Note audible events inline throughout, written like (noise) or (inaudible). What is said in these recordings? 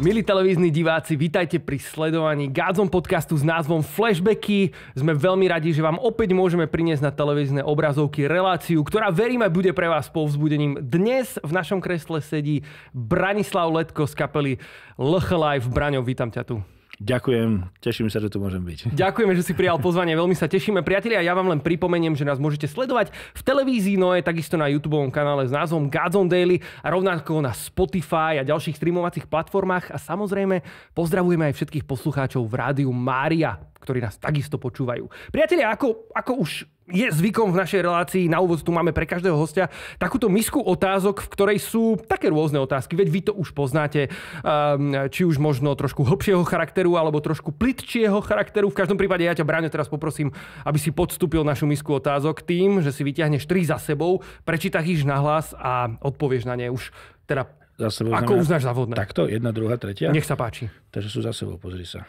Milí televízni diváci, vítajte pri sledovaní Gádzom podcastu s názvom Flashbacky. Sme veľmi radi, že vám opäť môžeme priniesť na televízne obrazovky reláciu, ktorá veríme bude pre vás povzbudením. Dnes v našom kresle sedí Branislav Letko z kapely LH Life. Braňo, vítam ťa tu. Ďakujem, teším sa, že tu môžem byť. Ďakujeme, že si prijal pozvanie, veľmi sa tešíme. Priatelia, ja vám len pripomeniem, že nás môžete sledovať v televízii Noe, takisto na YouTube kanále s názvom Godzone Daily a rovnako na Spotify a ďalších streamovacích platformách a samozrejme pozdravujeme aj všetkých poslucháčov v rádiu Mária, ktorí nás takisto počúvajú. Priatelia, ako, ako už je zvykom v našej relácii, na úvod tu máme pre každého hostia takúto misku otázok, v ktorej sú také rôzne otázky, veď vy to už poznáte, ehm, či už možno trošku hlbšieho charakteru alebo trošku plitčieho charakteru. V každom prípade ja ťa, Bráňo, teraz poprosím, aby si podstúpil našu misku otázok tým, že si vyťahneš tri za sebou, prečítaš ich nahlas a odpovieš na ne už teda za sebou. Ako znamená, uznáš za vhodné? Takto, jedna, druhá, tretia. Nech sa páči. Takže sú za sebou, pozri sa.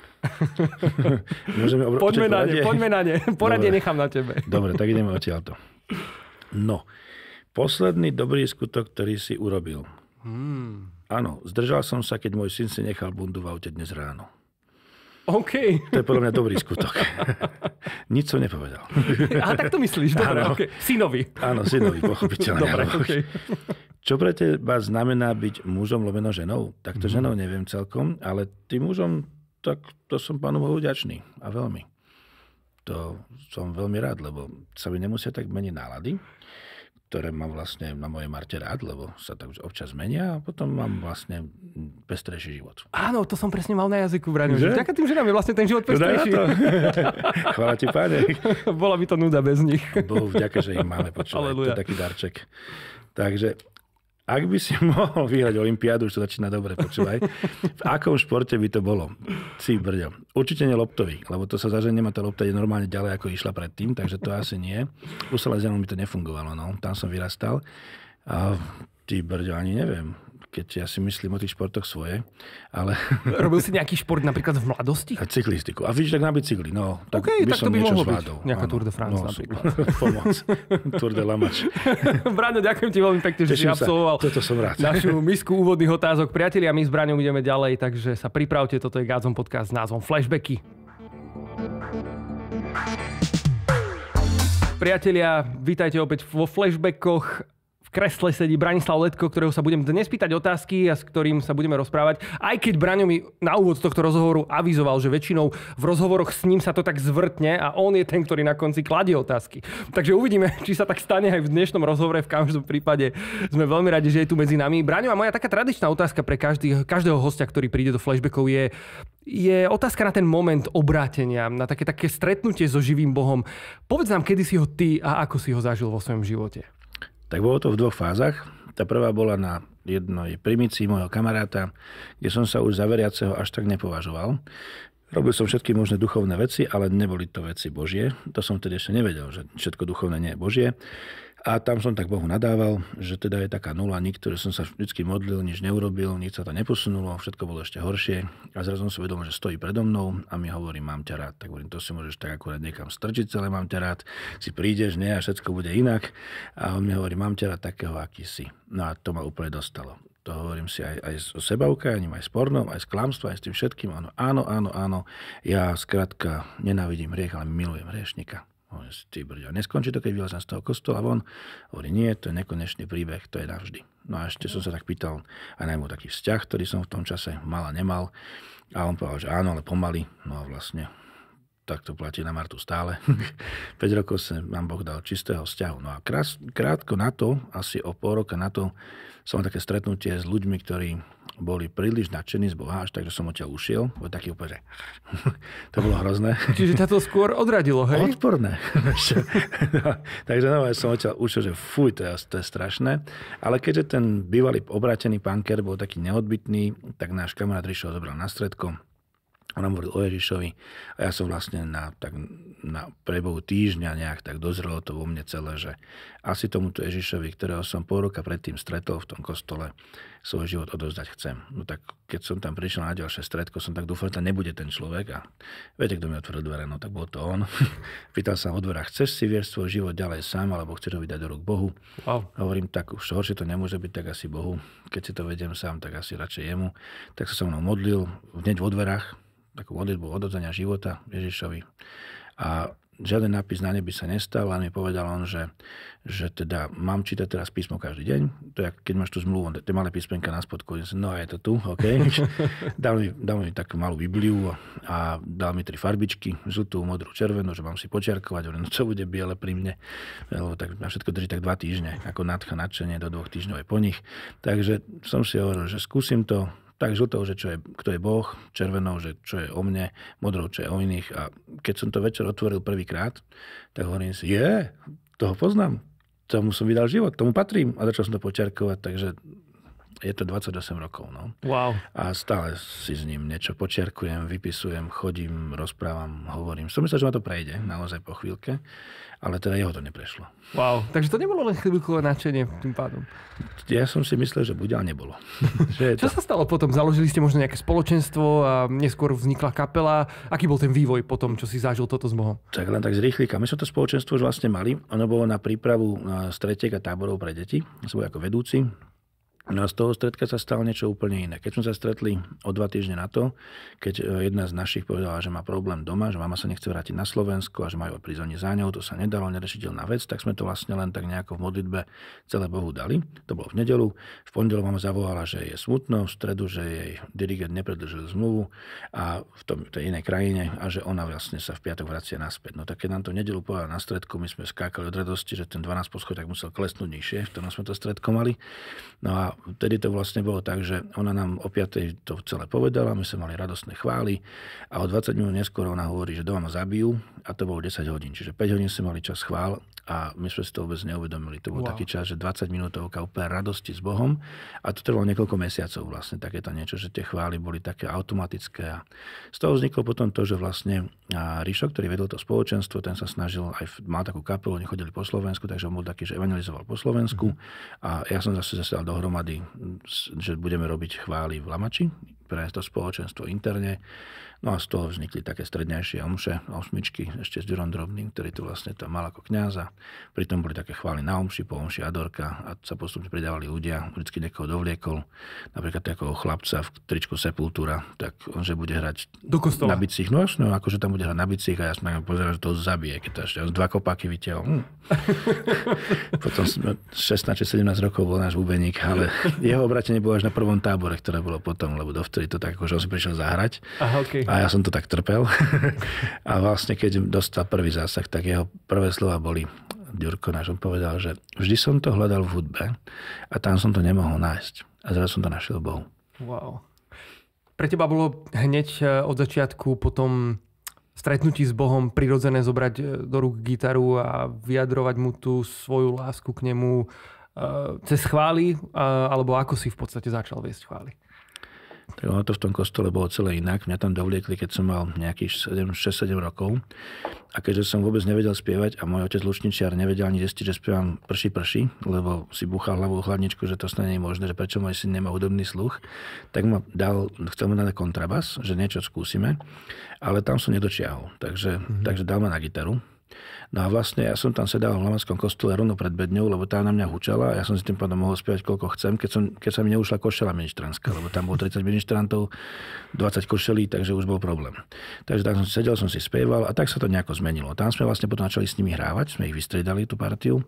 (laughs) Môžeme obro... poďme, na ne, poďme na ne, (laughs) poradie Dobre. nechám na tebe. Dobre, tak ideme odtiaľto. No, posledný dobrý skutok, ktorý si urobil. Hmm. Áno, zdržal som sa, keď môj syn si nechal bundu v aute dnes ráno. OK. To je podľa mňa dobrý skutok. (laughs) Nič som nepovedal. A tak to myslíš, dobre, okay. synovi. Áno, synovi, pochopiteľne. Dobre, okay čo pre teba znamená byť mužom lomeno ženou? Tak to mhm. ženou neviem celkom, ale tým mužom, tak to som pánu Bohu vďačný a veľmi. To som veľmi rád, lebo sa mi nemusia tak meniť nálady, ktoré mám vlastne na mojej Marte rád, lebo sa tak občas menia a potom mám vlastne pestrejší život. Áno, to som presne mal na jazyku, Braňu. Že? Ďaká tým ženám je vlastne ten život pestrejší. No, (laughs) Chvala ti, páne. Bola by to nuda bez nich. Bohu vďaka, že ich máme počúvať. To je taký darček. Takže ak by si (laughs) mohol vyhrať Olympiádu, už to začína dobre, počúvaj. V akom športe by to bolo? Si brďo. Určite nie loptový, lebo to sa zaženie ma tá lopta je normálne ďalej, ako išla predtým, takže to asi nie. U Salesianom mi to nefungovalo, no. Tam som vyrastal. A ty brďo, ani neviem keď ja si myslím o tých športoch svoje. Ale... (laughs) Robil si nejaký šport napríklad v mladosti? A cyklistiku. A vidíš, tak na bicykli. No, tak okay, by tak som to by niečo zvládol. Nejaká Tour de France no, napríklad. (laughs) Pomoc. (laughs) Tour de Lamač. Braňo, ďakujem ti veľmi pekne, že si absolvoval toto som rád. našu misku úvodných otázok. Priatelia, my s Braňom ideme ďalej, takže sa pripravte. Toto je Gádzom podcast s názvom Flashbacky. Priatelia, vítajte opäť vo flashbackoch kresle sedí Branislav Letko, ktorého sa budem dnes pýtať otázky a s ktorým sa budeme rozprávať. Aj keď Braňo mi na úvod tohto rozhovoru avizoval, že väčšinou v rozhovoroch s ním sa to tak zvrtne a on je ten, ktorý na konci kladie otázky. Takže uvidíme, (laughs) či sa tak stane aj v dnešnom rozhovore. V každom prípade sme veľmi radi, že je tu medzi nami. Braňo, a moja taká tradičná otázka pre každý, každého hostia, ktorý príde do flashbackov je, je otázka na ten moment obrátenia, na také, také stretnutie so živým Bohom. Povedz nám, kedy si ho ty a ako si ho zažil vo svojom živote. Tak bolo to v dvoch fázach. Tá prvá bola na jednej primici môjho kamaráta, kde som sa už za veriaceho až tak nepovažoval. Robil som všetky možné duchovné veci, ale neboli to veci Božie. To som vtedy ešte nevedel, že všetko duchovné nie je Božie. A tam som tak Bohu nadával, že teda je taká nula, nikto, že som sa vždy modlil, nič neurobil, nič sa to neposunulo, všetko bolo ešte horšie. A zrazu som vedomil, že stojí predo mnou a mi hovorí, mám ťa rád. Tak hovorím, to si môžeš tak akurát niekam strčiť, celé mám ťa rád, si prídeš, nie, a všetko bude inak. A on mi hovorí, mám ťa rád takého, aký si. No a to ma úplne dostalo to hovorím si aj, aj so sebaukajaním, aj s pornom, aj s klamstvom, aj s tým všetkým. Áno, áno, áno, áno. Ja skrátka nenávidím hriech, ale milujem hriešnika. Hovorím si, ty brďo, neskončí to, keď vylezem z toho kostola von? Hovorí, nie, to je nekonečný príbeh, to je navždy. No a ešte som sa tak pýtal aj na taký vzťah, ktorý som v tom čase mal a nemal. A on povedal, že áno, ale pomaly. No a vlastne tak to platí na Martu stále. 5 (laughs) rokov sa vám Boh dal čistého vzťahu. No a krás, krátko na to, asi o pol roka na to, som mal také stretnutie s ľuďmi, ktorí boli príliš nadšení z Boha, až tak, že som odtiaľ ušiel. Bol taký úplne, že... (laughs) to bolo hrozné. Čiže ťa to skôr odradilo, hej? Odporné. (laughs) Takže no, som odtiaľ ušiel, že fuj, to je, to je strašné. Ale keďže ten bývalý obrátený panker bol taký neodbitný, tak náš kamarát Rišo zobral na stredko on nám hovoril o Ježišovi a ja som vlastne na tak na prebohu týždňa nejak tak dozrelo to vo mne celé, že asi tomuto Ježišovi, ktorého som pol roka predtým stretol v tom kostole, svoj život odozdať chcem. No tak keď som tam prišiel na ďalšie stretko, som tak dúfal, že nebude ten človek a viete, kto mi otvoril dvere, no tak bol to on. (laughs) Pýtal sa o dverách, chceš si viesť svoj život ďalej sám, alebo chceš ho vydať do rúk Bohu. Wow. Hovorím, tak už horšie to nemôže byť, tak asi Bohu. Keď si to vedem sám, tak asi radšej jemu. Tak sa so mnou modlil, hneď vo dverách, takú modlitbu odozdania života Ježišovi a žiaden nápis na nebi sa nestal, len mi povedal on, že, že teda mám čítať teraz písmo každý deň, to je, keď máš tú zmluvu, tie malé písmenka na spodku, no a je to tu, OK. (laughs) dal, mi, dal mi takú malú Bibliu a dal mi tri farbičky, žltú, modrú, červenú, že mám si počiarkovať, hovorím, no čo bude biele pri mne, lebo tak na všetko drží tak dva týždne, ako nadcha nadšenie do dvoch týždňov je po nich. Takže som si hovoril, že skúsim to, tak žltou, že čo je, kto je Boh, červenou, že čo je o mne, modrou, čo je o iných. A keď som to večer otvoril prvýkrát, tak hovorím si, je, yeah, toho poznám, tomu som vydal život, tomu patrím. A začal som to počiarkovať, takže je to 28 rokov. No. Wow. A stále si s ním niečo počiarkujem, vypisujem, chodím, rozprávam, hovorím. Som myslel, že ma to prejde naozaj po chvíľke ale teda jeho to neprešlo. Wow, takže to nebolo len chvíľkové nadšenie tým pádom. Ja som si myslel, že bude, ale nebolo. (laughs) že to... Čo sa stalo potom? Založili ste možno nejaké spoločenstvo a neskôr vznikla kapela. Aký bol ten vývoj potom, čo si zažil toto s Bohom? Tak len tak zrýchlika. My sme to spoločenstvo už vlastne mali. Ono bolo na prípravu na stretiek a táborov pre deti. Svoj ako vedúci No a z toho stredka sa stalo niečo úplne iné. Keď sme sa stretli o dva týždne na to, keď e, jedna z našich povedala, že má problém doma, že mama sa nechce vrátiť na Slovensko a že majú prísť oni za ňou, to sa nedalo, nerešiteľná vec, tak sme to vlastne len tak nejako v modlitbe celé Bohu dali. To bolo v nedelu. V pondelok mama zavolala, že je smutno, v stredu, že jej dirigent nepredlžil zmluvu a v tom, tej inej krajine a že ona vlastne sa v piatok vracia naspäť. No tak keď nám to nedelu povedala na stredku, my sme skákali od radosti, že ten 12 poschodák musel klesnúť nižšie, v ktorom sme to stredko mali. No a vtedy to vlastne bolo tak, že ona nám o 5. to celé povedala, my sme mali radostné chvály a o 20 minút neskôr ona hovorí, že doma ma zabijú a to bolo 10 hodín. Čiže 5 hodín sme mali čas chvál a my sme si to vôbec neuvedomili. To bol wow. taký čas, že 20 minútovka úplne radosti s Bohom a to trvalo niekoľko mesiacov vlastne takéto niečo, že tie chvály boli také automatické a z toho vzniklo potom to, že vlastne Ríšok, ktorý vedol to spoločenstvo, ten sa snažil, aj mal takú kapelu, oni chodili po Slovensku, takže on bol taký, že evangelizoval po Slovensku mm-hmm. a ja som zase zasedal dohromady, že budeme robiť chvály v Lamači pre to spoločenstvo interne No a z toho vznikli také strednejšie omše, osmičky, ešte s Durom Drobným, ktorý tu vlastne tam mal ako kňaza. Pritom boli také chvály na omši, po omši Adorka a sa postupne pridávali ľudia, vždycky niekoho dovliekol. Napríklad takého chlapca v tričku sepultúra, tak on, že bude hrať Do kostola. na bicích. No jasno, no, akože tam bude hrať na bicích a ja som na pozeral, že to zabije, keď to ešte dva kopáky vytiahol. Hm. (laughs) Potom 16-17 no, rokov bol náš bubeník, ale jeho obratenie bolo až na prvom tábore, ktoré bolo potom, lebo dovtedy to tak, akože on si prišiel zahrať. Aha, okay. A ja som to tak trpel. (laughs) a vlastne, keď dostal prvý zásah, tak jeho prvé slova boli, Ďurko náš, on povedal, že vždy som to hľadal v hudbe a tam som to nemohol nájsť. A zrazu som to našiel Bohu. Wow. Pre teba bolo hneď e, od začiatku potom stretnutí s Bohom prirodzené zobrať e, do rúk gitaru a vyjadrovať mu tú svoju lásku k nemu e, cez chvály, alebo ako si v podstate začal viesť chvály? Ono to v tom kostole bolo celé inak. Mňa tam dovliekli, keď som mal nejakých 6-7 rokov. A keďže som vôbec nevedel spievať a môj otec Lučničiar nevedel ani zistiť, že spievam prší prší, lebo si búchal hlavu o chladničku, že to snad nie je možné, že prečo môj syn nemá hudobný sluch, tak ma dal, chcel ma dať kontrabas, že niečo skúsime, ale tam som nedočiahol. Takže, mm-hmm. takže dal ma na gitaru No a vlastne ja som tam sedal v Lamenskom kostole rovno pred bedňou, lebo tá na mňa hučala a ja som si tým pádom mohol spievať koľko chcem, keď, som, keď sa mi neušla košela ministranská, lebo tam bolo 30 ministrantov, 20 košelí, takže už bol problém. Takže tam som sedel, som si spieval a tak sa to nejako zmenilo. Tam sme vlastne potom začali s nimi hrávať, sme ich vystriedali tú partiu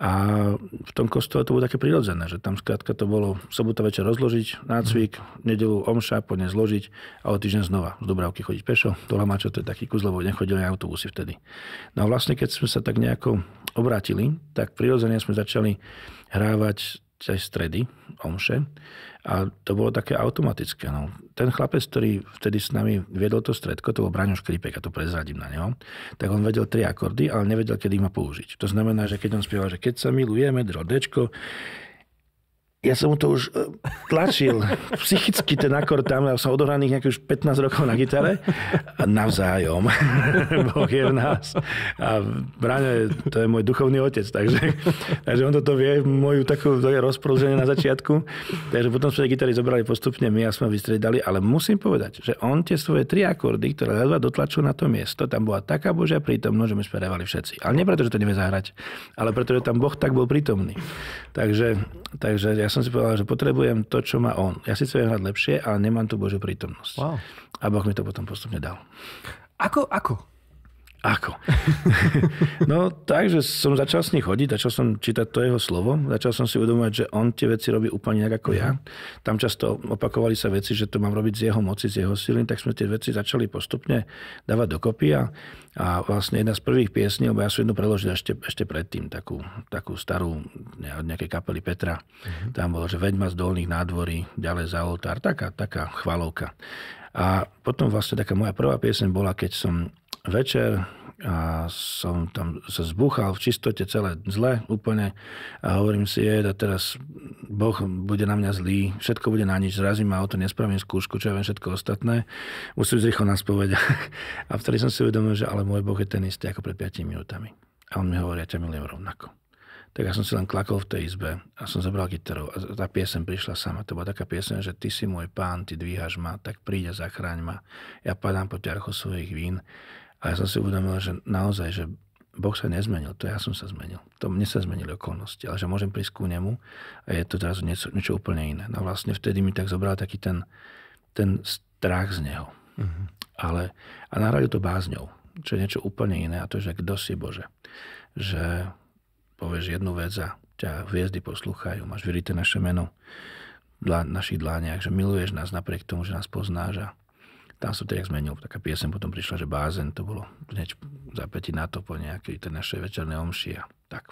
a v tom kostole to bolo také prirodzené, že tam skrátka to bolo sobota večer rozložiť, nácvik, mhm. nedelu omša, po zložiť a o týždeň znova z Dubravky chodiť pešo. má čo to je taký kus, lebo nechodili autobusy vtedy. No a vlastne, keď sme sa tak nejako obrátili, tak prirodzene sme začali hrávať cez stredy, omše. A to bolo také automatické. No. Ten chlapec, ktorý vtedy s nami viedol to stredko, to bol Braňo Škripek, a to prezradím na neho, tak on vedel tri akordy, ale nevedel, kedy ma použiť. To znamená, že keď on spieval, že keď sa milujeme, drodečko, ja som mu to už e, tlačil psychicky ten akord tam, ja som odohraných nejakých už 15 rokov na gitare a navzájom. (laughs) Boh je v nás. A Braňo, to je môj duchovný otec, takže, takže on toto vie, moju takú rozprúženie na začiatku. Takže potom sme gitary zobrali postupne my a sme vystredali, ale musím povedať, že on tie svoje tri akordy, ktoré ledva dotlačil na to miesto, tam bola taká božia prítomnosť, že my sme revali všetci. Ale nie preto, že to nevie zahrať, ale preto, že tam Boh tak bol prítomný. Takže, takže ja som si povedal, že potrebujem to, čo má on. Ja si viem hrať lepšie, ale nemám tu Božiu prítomnosť. Wow. A Boh mi to potom postupne dal. Ako, ako? Ako? (laughs) no takže som začal s ním chodiť, začal som čítať to jeho slovo, začal som si uvedomovať, že on tie veci robí úplne inak ako ja. Tam často opakovali sa veci, že to mám robiť z jeho moci, z jeho sily, tak sme tie veci začali postupne dávať dokopy a, a vlastne jedna z prvých piesní, lebo ja som jednu preložil ešte, ešte predtým, takú, takú starú ne, od nejakej kapely Petra, uh-huh. tam bolo, že veďma z dolných nádvorí, ďalej za oltár, taká, taká chvalovka. A potom vlastne taká moja prvá pieseň bola, keď som večer a som tam sa zbuchal v čistote celé zle úplne a hovorím si, je, a teraz Boh bude na mňa zlý, všetko bude na nič, zrazím ma o to, nespravím skúšku, čo ja viem, všetko ostatné, musím ísť rýchlo nás A vtedy som si uvedomil, že ale môj Boh je ten istý ako pred 5 minútami. A on mi hovorí, ja ťa milujem rovnako. Tak ja som si len klakol v tej izbe a som zobral gitaru a tá piesen prišla sama. To bola taká piesem, že ty si môj pán, ty dvíhaš ma, tak príde, zachráň ma. Ja padám po ťarchu svojich vín a ja som si uvedomil, že naozaj, že Boh sa nezmenil, to ja som sa zmenil. To mne sa zmenili okolnosti, ale že môžem prísť ku nemu a je to teraz niečo, niečo úplne iné. No vlastne vtedy mi tak zobral taký ten, ten strach z neho. Mm-hmm. Ale, a nahradil to bázňou, čo je niečo úplne iné a to je, že kto si Bože. Že povieš jednu vec a ťa hviezdy poslúchajú, máš vyrite naše meno v našich dlániach, že miluješ nás napriek tomu, že nás poznáš a tam som to nejak zmenil. Taká piesem potom prišla, že bázen, to bolo hneď za päti na to po nejakej tej našej večernej omši a tak.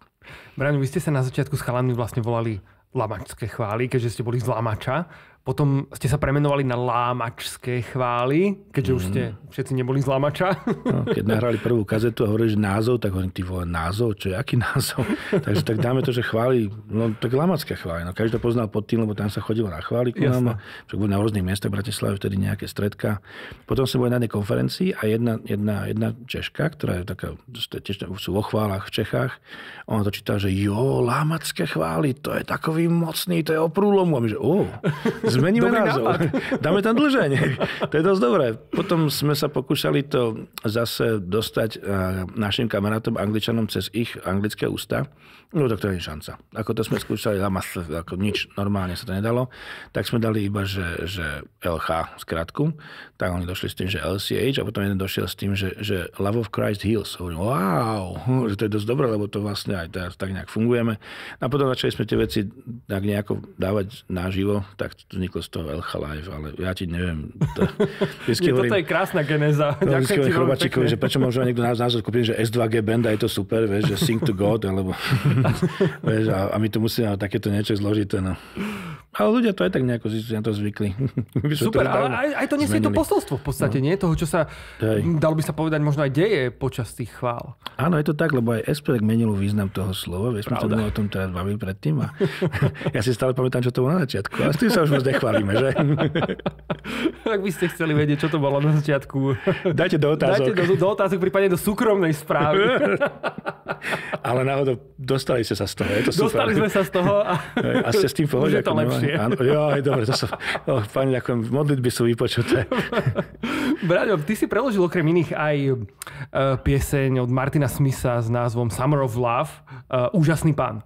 Braňu, vy ste sa na začiatku s chalanmi vlastne volali lamačské chvály, keďže ste boli z Lamača. Potom ste sa premenovali na lámačské chvály, keďže mm. už mhm. ste všetci neboli z lámača. No, keď nahrali prvú kazetu a hovorili, že názov, tak hovorím, ty vole, názov? Čo je, aký názov? (laughs) Takže tak dáme to, že chváli, no tak Lámačské chvály. No, každý to poznal pod tým, lebo tam sa chodilo na chvály. nám. Však boli na rôznych miestach Bratislave vtedy nejaké stredka. Potom som boli na jednej konferencii a jedna, jedna, jedna Češka, ktorá je taká, tiež sú vo chválach v Čechách, ona to čítala, že jo, Lámačské chvály, to je takový mocný, to je oprúlom. A my, že, oh, (laughs) Zmeníme Dobrý názov. Nápad. (laughs) Dáme tam dlžeň. To je dosť dobré. Potom sme sa pokúšali to zase dostať eh, našim kamarátom angličanom cez ich anglické ústa. No tak to je šanca. Ako to sme skúšali, ako nič normálne sa to nedalo. Tak sme dali iba, že, že LH skratku. Tak oni došli s tým, že LCH a potom jeden došiel s tým, že, že Love of Christ Heals. Hovorím, wow, že to je dosť dobré, lebo to vlastne aj tak nejak fungujeme. No a potom začali sme tie veci tak nejako dávať naživo, tak vzniklo z toho Elcha Live, ale ja ti neviem. To, je, (laughs) hovorím, je krásna geneza. Ďakujem ti Chrobačíkovi, že prečo môžu niekto nás názor kúpiť, že S2G benda je to super, vieš, že Sing to God, alebo (laughs) vieš, a, a, my tu musíme takéto niečo zložiť. No. Ale ľudia to aj tak nejako si na to zvykli. (laughs) Super, to ale aj, aj to nesie to posolstvo v podstate, no. nie? Toho, čo sa, Hej. dalo by sa povedať, možno aj deje počas tých chvál. Áno, je to tak, lebo aj Esperek menil význam toho slova. Vieš, sme sa o tom teraz bavili predtým a (laughs) ja si stále pamätám, čo to bolo na začiatku. A s tým sa už moc nechválime, že? (laughs) Ak by ste chceli vedieť, čo to bolo na začiatku. Dajte do otázok. Dajte do, do otázok, prípadne do súkromnej správy. ale náhodou dostali ste sa z toho. Je to super. Dostali sme sa z toho. A, a ste s tým pohodli, to lepšie. Áno, aj dobre, to som... Oh, pani, ďakujem, modlitby sú vypočuté. (laughs) Braňo, ty si preložil okrem iných aj e, pieseň od Martina Smitha s názvom Summer of Love, e, Úžasný pán.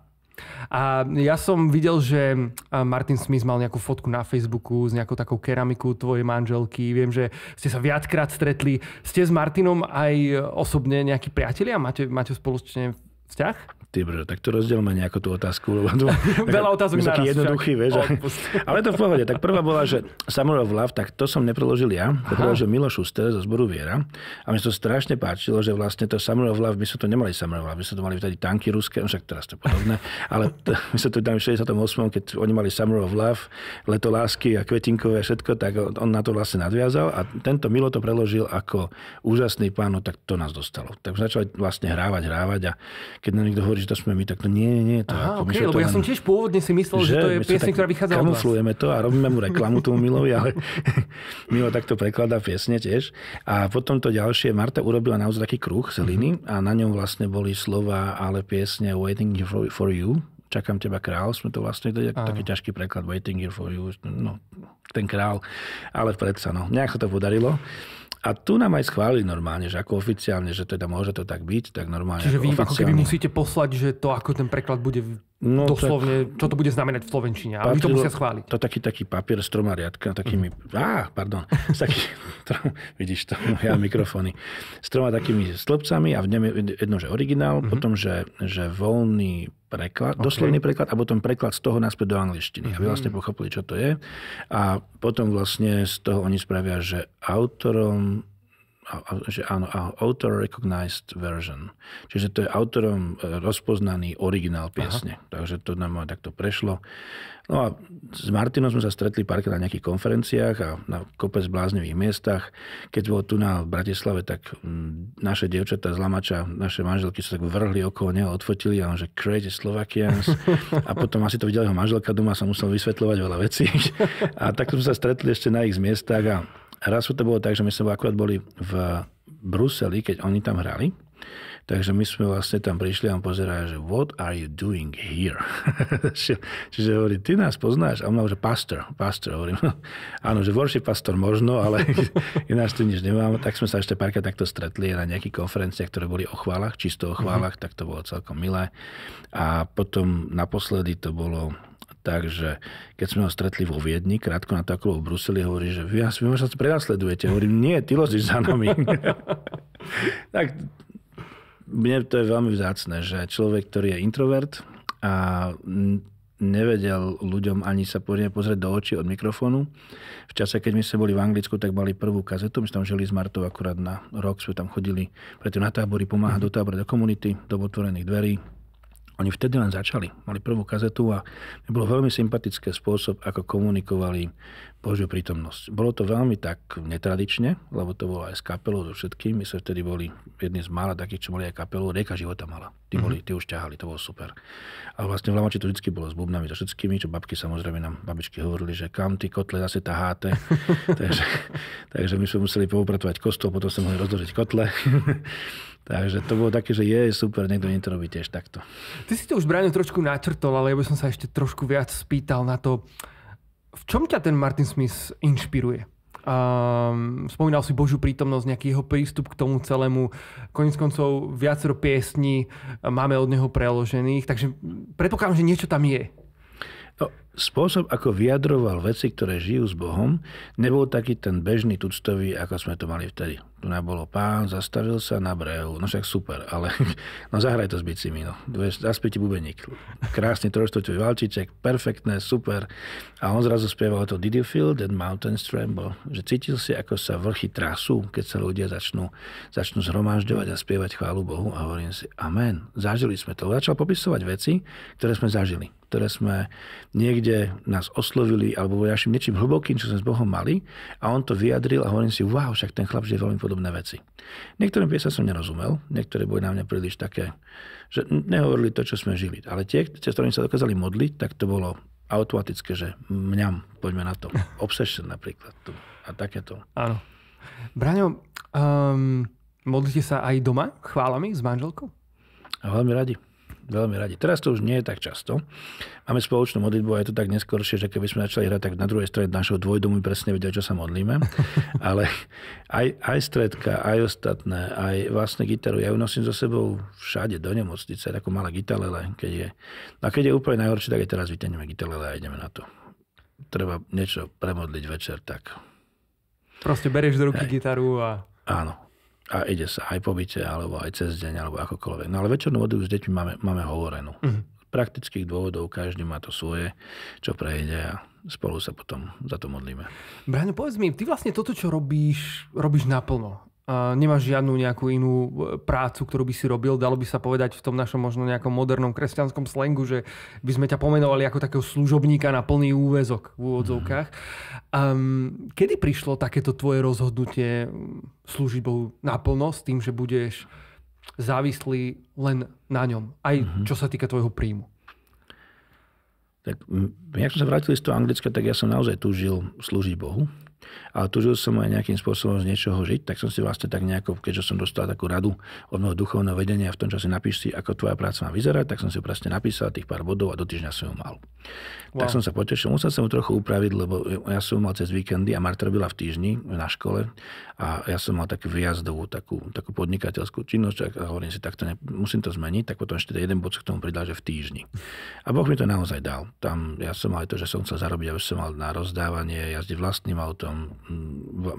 A ja som videl, že e, Martin Smith mal nejakú fotku na Facebooku s nejakou takou keramikou tvojej manželky. Viem, že ste sa viackrát stretli. Ste s Martinom aj osobne nejakí priatelia? Máte, máte spoločne vzťah? ty brzo, tak to rozdielme nejako tú otázku. Lebo to, (laughs) Veľa otázok taký jednoduchý, vieš. (laughs) Ale to v pohode. Tak prvá bola, že of Love, tak to som nepreložil ja, to preložil Milo Šuster zo zboru Viera. A mi to strašne páčilo, že vlastne to of Love, my sme to nemali of Love, my sme to mali vtedy tanky ruské, no však teraz to podobné, ale to, (laughs) my sme to tam v 68. keď oni mali Summer of Love, leto lásky a kvetinkové a všetko, tak on na to vlastne nadviazal a tento Milo to preložil ako úžasný pán, no tak to nás dostalo. Tak začali vlastne hrávať, hrávať a keď nám niekto hovorí, že to sme my, tak to nie, nie, to Aha, ako, okay, lebo to ja len, som tiež pôvodne si myslel, že, že to je piesň, ktorá vychádza od vás. to a robíme mu reklamu tomu Milovi, ale (laughs) Milo takto prekladá piesne tiež. A potom to ďalšie, Marta urobila naozaj taký kruh z hliny a na ňom vlastne boli slova, ale piesne Waiting for, You, Čakám teba král, sme to vlastne, to je Áno. taký ťažký preklad, waiting here for you, no, ten král, ale predsa, no, nejak sa to podarilo. A tu nám aj schváli normálne, že ako oficiálne, že teda môže to tak byť, tak normálne. Čiže vy ako keby musíte poslať, že to ako ten preklad bude No, Doslovne, tak, čo to bude znamenať v Slovenčine. A to musia schváliť. To taký, taký papier s troma riadka, takými... Mm. Á, pardon. S taký, (laughs) trom, vidíš to, no, ja mikrofóny. S troma takými stĺpcami a v dne jedno, že originál, mm-hmm. potom, že, že voľný preklad, okay. doslovný preklad a potom preklad z toho naspäť do angličtiny, aby vlastne mhm. pochopili, čo to je. A potom vlastne z toho oni spravia, že autorom že áno, author recognized version. Čiže to je autorom e, rozpoznaný originál piesne. Aha. Takže to nám takto prešlo. No a s Martinom sme sa stretli párkrát na nejakých konferenciách a na kopec bláznivých miestach. Keď bol tu na Bratislave, tak naše dievčatá z Lamača, naše manželky sa tak vrhli okolo neho, odfotili a on že crazy Slovakians. (laughs) A potom asi to videla jeho manželka doma, sa musel vysvetľovať veľa vecí. (laughs) A tak sme sa stretli ešte na ich miestach a raz to bolo tak, že my sme akurát boli v Bruseli, keď oni tam hrali. Takže my sme vlastne tam prišli a on pozerá, že what are you doing here? (laughs) Čiže hovorí, ty nás poznáš? A on hovorí, že pastor, pastor. Hovorím, (laughs) áno, že worship pastor možno, ale (laughs) ináč tu nič nemám. Tak sme sa ešte párkrát takto stretli na nejakých konferenciách, ktoré boli o chválach, čisto o chválach, mm-hmm. tak to bolo celkom milé. A potom naposledy to bolo Takže keď sme ho stretli vo Viedni, krátko na to, ako v Bruseli, hovorí, že vy, asi sa prenasledujete. Hovorím, nie, ty lozíš za nami. (laughs) tak mne to je veľmi vzácne, že človek, ktorý je introvert a nevedel ľuďom ani sa poriadne pozrieť do očí od mikrofónu. V čase, keď my sme boli v Anglicku, tak mali prvú kazetu. My sme tam žili s Martou akurát na rok. Sme tam chodili preto na tábory, pomáhať do tábora, do komunity, do otvorených dverí oni vtedy len začali. Mali prvú kazetu a bolo veľmi sympatické spôsob, ako komunikovali Božiu prítomnosť. Bolo to veľmi tak netradične, lebo to bolo aj s kapelou, so všetkým. My sme vtedy boli jedni z mála takých, čo boli aj kapelou. Rieka života mala. Tí, boli, mm-hmm. tí už ťahali, to bolo super. A vlastne v Lamači to vždy bolo s bubnami, so všetkými, čo babky samozrejme nám babičky hovorili, že kam ty kotle zase taháte. (laughs) takže, takže my sme museli poupratovať kostol, potom sme mohli rozložiť kotle. (laughs) Takže to bolo také, že je super, niekto nie to robí tiež takto. Ty si to už, Braňo, trošku načrtol, ale ja by som sa ešte trošku viac spýtal na to, v čom ťa ten Martin Smith inšpiruje? Um, spomínal si Božiu prítomnosť, nejaký jeho prístup k tomu celému. Koniec koncov viacero piesní e, máme od neho preložených, takže predpokladám, že niečo tam je. No, spôsob, ako vyjadroval veci, ktoré žijú s Bohom, nebol taký ten bežný tuctový, ako sme to mali vtedy tu bolo pán, zastavil sa na brehu. No však super, ale (laughs) no zahraj to s bicimi. No. Zaspí ti bubeník. Krásny trojštvrťový valčiček, perfektné, super. A on zrazu spieval to Did you feel that mountain tremble? Že cítil si, ako sa vrchy trasú, keď sa ľudia začnú, začnú zhromažďovať a spievať chválu Bohu. A hovorím si, amen, zažili sme to. Začal popisovať veci, ktoré sme zažili ktoré sme niekde nás oslovili alebo našim niečím hlbokým, čo sme s Bohom mali a on to vyjadril a hovorím si, wow, však ten chlap je veľmi podobný podobné veci. Niektorým piesňam som nerozumel, niektoré boli na mňa príliš také, že nehovorili to, čo sme žili. Ale tie, s ktorými sa dokázali modliť, tak to bolo automatické, že mňam, poďme na to. (laughs) Obsession napríklad. Tu. A takéto. Áno. Braňo, um, modlíte sa aj doma chválami s manželkou? A veľmi radi. Veľmi radi. Teraz to už nie je tak často. Máme spoločnú modlitbu a je to tak neskoršie, že keby sme začali hrať, tak na druhej strane našho dvojdomu presne vedia, čo sa modlíme. (laughs) Ale aj, aj stredka, aj ostatné, aj vlastne gitaru. Ja ju nosím so sebou všade do nemocnice, takú malá gitalele. Keď je. No a keď je úplne najhoršie, tak aj teraz vytiahneme gitalele a ideme na to. Treba niečo premodliť večer, tak. Proste berieš do ruky Hej. gitaru a... Áno a ide sa aj po byte, alebo aj cez deň, alebo akokoľvek. No ale večernú vodu s deťmi máme, máme hovorenú. Mm. Z praktických dôvodov každý má to svoje, čo prejde a spolu sa potom za to modlíme. Braňo, povedz mi, ty vlastne toto, čo robíš, robíš naplno nemáš žiadnu nejakú inú e, prácu, ktorú by si robil, dalo by sa povedať v tom našom možno nejakom modernom kresťanskom slengu, že by sme ťa pomenovali ako takého služobníka na plný úvezok v úvodzovkách. Um, kedy prišlo takéto tvoje rozhodnutie mm, slúžiť Bohu naplno s tým, že budeš závislý len na ňom, aj mhm. čo sa týka tvojho príjmu? Tak, mm, jak som sa vrátil z toho anglické, tak ja som naozaj túžil slúžiť Bohu a túžil som aj nejakým spôsobom z niečoho žiť, tak som si vlastne tak nejako, keďže som dostal takú radu od môjho duchovného vedenia v tom čase napíš si, ako tvoja práca má vyzerať, tak som si presne napísal tých pár bodov a do týždňa som ju mal. Wow. Tak som sa potešil, musel som ju trochu upraviť, lebo ja som mal cez víkendy a Marta robila v týždni na škole a ja som mal takú výjazdovú, takú, takú podnikateľskú činnosť a hovorím si, takto ne, musím to zmeniť, tak potom ešte jeden bod k tomu pridal, že v týždni. A Boh mi to naozaj dal. Tam ja som mal aj to, že som chcel zarobiť, aby som mal na rozdávanie, jazdiť vlastným autom,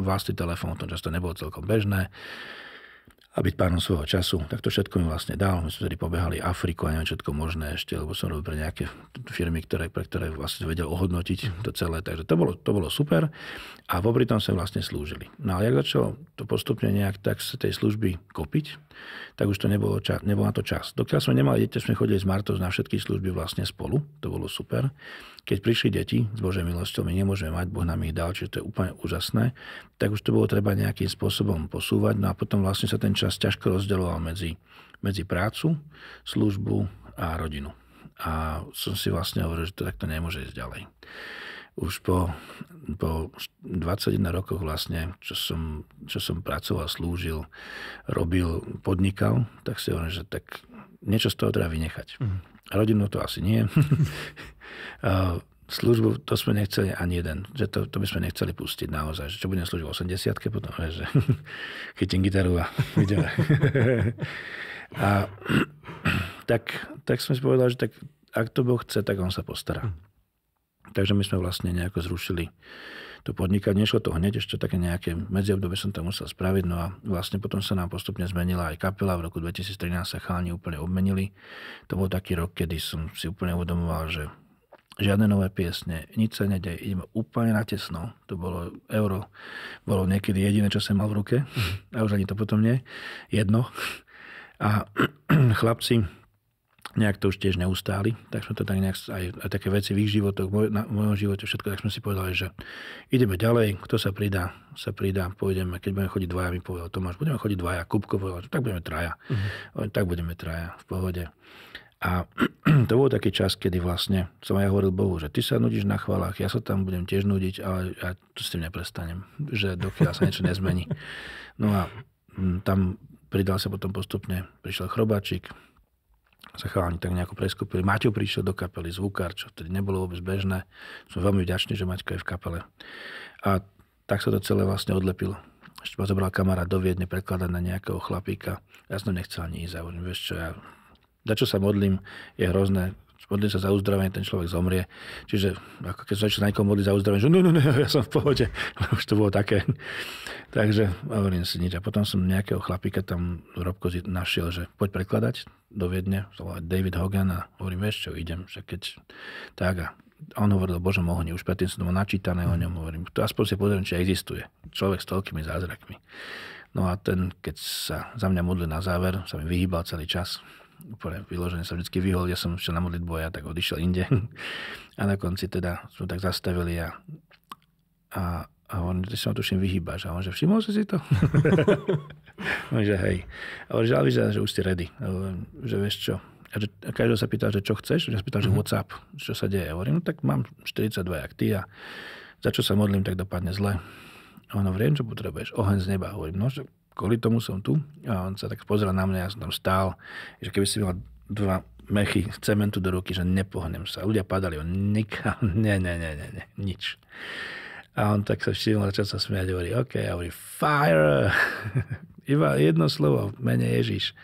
vlastný telefón, v tom často nebolo celkom bežné a byť pánom svojho času. Tak to všetko mi vlastne dal. My sme tedy pobehali Afriku a neviem všetko možné ešte, lebo som robil pre nejaké firmy, ktoré, pre ktoré vlastne vedel ohodnotiť to celé. Takže to bolo, to bolo super. A popri tom sme vlastne slúžili. No a jak začalo to postupne nejak tak sa tej služby kopiť, tak už to nebolo čas, nebola na to čas. Dokiaľ sme nemali deti, sme chodili s Martou na všetky služby vlastne spolu, to bolo super. Keď prišli deti, s Božej milosťou my nemôžeme mať, Boh nám ich dal, čiže to je úplne úžasné, tak už to bolo treba nejakým spôsobom posúvať, no a potom vlastne sa ten čas ťažko rozdeloval medzi, medzi prácu, službu a rodinu. A som si vlastne hovoril, že to takto nemôže ísť ďalej už po, po 21 rokoch vlastne, čo som, čo som pracoval, slúžil, robil, podnikal, tak si hovorím, že tak niečo z toho treba vynechať. Mm. Rodinu to asi nie. (laughs) službu, to sme nechceli ani jeden, že to, to by sme nechceli pustiť naozaj, že čo budem slúžiť v 80 potom, že (laughs) chytím gitaru a (laughs) ideme. a (clears throat) tak, tak som si povedal, že tak, ak to Boh chce, tak on sa postará. Mm. Takže my sme vlastne nejako zrušili to podnikanie. Nešlo to hneď, ešte také nejaké medziobdobie som tam musel spraviť. No a vlastne potom sa nám postupne zmenila aj kapela. V roku 2013 sa cháni úplne obmenili. To bol taký rok, kedy som si úplne uvedomoval, že žiadne nové piesne, nič sa nedeje, ideme úplne na tesno. To bolo euro, bolo niekedy jediné, čo som mal v ruke, mhm. a už ani to potom nie, jedno. A (clears throat) chlapci, nejak to už tiež neustáli, tak sme to tak nejak, aj, aj také veci v ich životoch, v, moj, na, v mojom živote, všetko, tak sme si povedali, že ideme ďalej, kto sa pridá, sa pridá, pôjdeme, keď budeme chodiť dvaja, mi povedal Tomáš, budeme chodiť dvaja, Kupko povedal, tak budeme traja, uh-huh. tak budeme traja, v pohode. A (clears throat) to bol taký čas, kedy vlastne som aj hovoril Bohu, že ty sa nudíš na chvalách, ja sa tam budem tiež nudiť, ale ja tu s tým neprestanem, že dokiaľ sa niečo nezmení. No a mm, tam pridal sa potom postupne, prišiel Chrobačik, sa chalani tak nejako preskúpili. Maťo prišiel do kapely, zvukár, čo vtedy nebolo vôbec bežné. Som veľmi vďačný, že Maťko je v kapele. A tak sa to celé vlastne odlepilo. Ešte ma zobral kamarát do Viedne prekladať na nejakého chlapíka. Ja som nechcel ani ísť, ja hovorím, vieš čo, ja za čo sa modlím, je hrozné, modlím sa za uzdravenie, ten človek zomrie. Čiže ako keď sa začne niekoho modliť za uzdravenie, že no, no, no, ja som v pohode. (laughs) Už to bolo také. Takže hovorím si nič. A potom som nejakého chlapíka tam Robko našiel, že poď prekladať do Viedne, David Hogan a hovorím, vieš čo, idem, že keď tak a on hovoril o Božom ohni, už predtým som to načítané o ňom, hovorím, to aspoň si pozriem, či existuje. Človek s toľkými zázrakmi. No a ten, keď sa za mňa modlil na záver, sa mi vyhýbal celý čas, úplne vyložené sa vždy vyhol, ja som šiel na modlitbu a ja tak odišiel inde. (laughs) A na konci teda sme tak zastavili a, a, a on, ty sa tuším vyhýbaš. A on, že všimol si si to? (laughs) on, že hej. A on, že, ale že už si ready. A on, že vieš čo, a že každého sa pýtal, že čo chceš, ja sa pýta, že mhm. WhatsApp, čo sa deje. Ja hovorím, no tak mám 42 jak ty a za čo sa modlím, tak dopadne zle. A ono, viem, čo potrebuješ, oheň z neba. Hovorím, no, že kvôli tomu som tu. A on sa tak pozrel na mňa, ja som tam stál, že keby si mal dva mechy cementu do ruky, že nepohnem sa. Ľudia padali, on nikam, (laughs) ne, ne, ne, ne, ne, nič. A on tak sa všimol, začal sa smiať, hovorí, OK, a hovorí, fire! (laughs) Iba jedno slovo, mene Ježiš.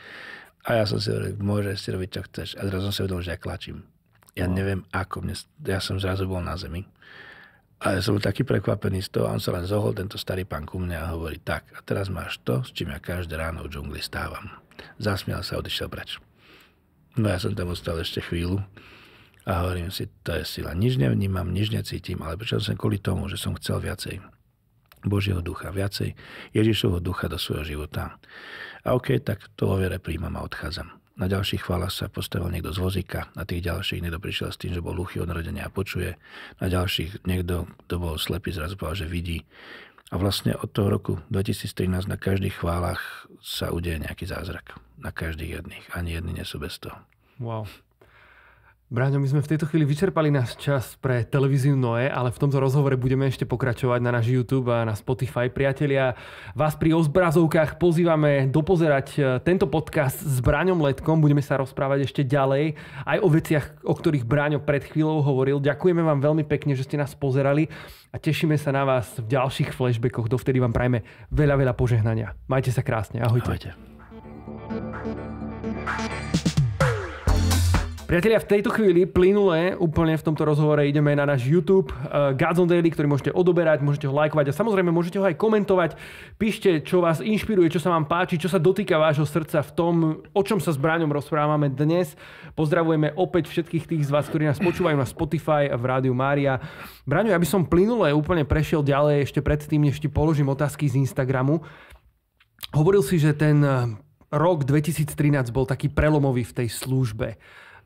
A ja som si hovoril, môžeš si robiť, čo chceš. A zrazu som si uvedomil, že ja klačím. Ja wow. neviem ako. Mne, ja som zrazu bol na zemi. A ja som bol taký prekvapený z toho, a on sa len zohol tento starý pán ku mne a hovorí, tak, a teraz máš to, s čím ja každé ráno v džungli stávam. Zasmial sa, odišiel preč. No ja som tam ostal ešte chvíľu a hovorím si, to je sila. Nič nevnímam, nič necítim, ale prečo som kvôli tomu, že som chcel viacej. Božieho ducha, viacej Ježišovho ducha do svojho života. A OK, tak to o viere príjmam a odchádzam na ďalších chválach sa postavil niekto z vozíka, na tých ďalších niekto prišiel s tým, že bol luchý od narodenia a počuje, na ďalších niekto, kto bol slepý, zrazu povedal, že vidí. A vlastne od toho roku 2013 na každých chválach sa udeje nejaký zázrak. Na každých jedných. Ani jedni nie sú bez toho. Wow. Bráňo, my sme v tejto chvíli vyčerpali náš čas pre televíziu Noé, ale v tomto rozhovore budeme ešte pokračovať na náš YouTube a na Spotify. Priatelia, vás pri ozbrazovkách pozývame dopozerať e, tento podcast s Bráňom Letkom. Budeme sa rozprávať ešte ďalej aj o veciach, o ktorých Bráňo pred chvíľou hovoril. Ďakujeme vám veľmi pekne, že ste nás pozerali a tešíme sa na vás v ďalších flashbackoch. Dovtedy vám prajme veľa, veľa požehnania. Majte sa krásne. Ahojte. Ahojte. Priatelia, v tejto chvíli plynule úplne v tomto rozhovore ideme na náš YouTube uh, Gods on Daily, ktorý môžete odoberať, môžete ho lajkovať a samozrejme môžete ho aj komentovať. Píšte, čo vás inšpiruje, čo sa vám páči, čo sa dotýka vášho srdca v tom, o čom sa s Bráňom rozprávame dnes. Pozdravujeme opäť všetkých tých z vás, ktorí nás počúvajú na Spotify a v Rádiu Mária. Braňo, aby som plynule úplne prešiel ďalej ešte predtým, než ti položím otázky z Instagramu. Hovoril si, že ten eh, rok 2013 bol taký prelomový v tej službe.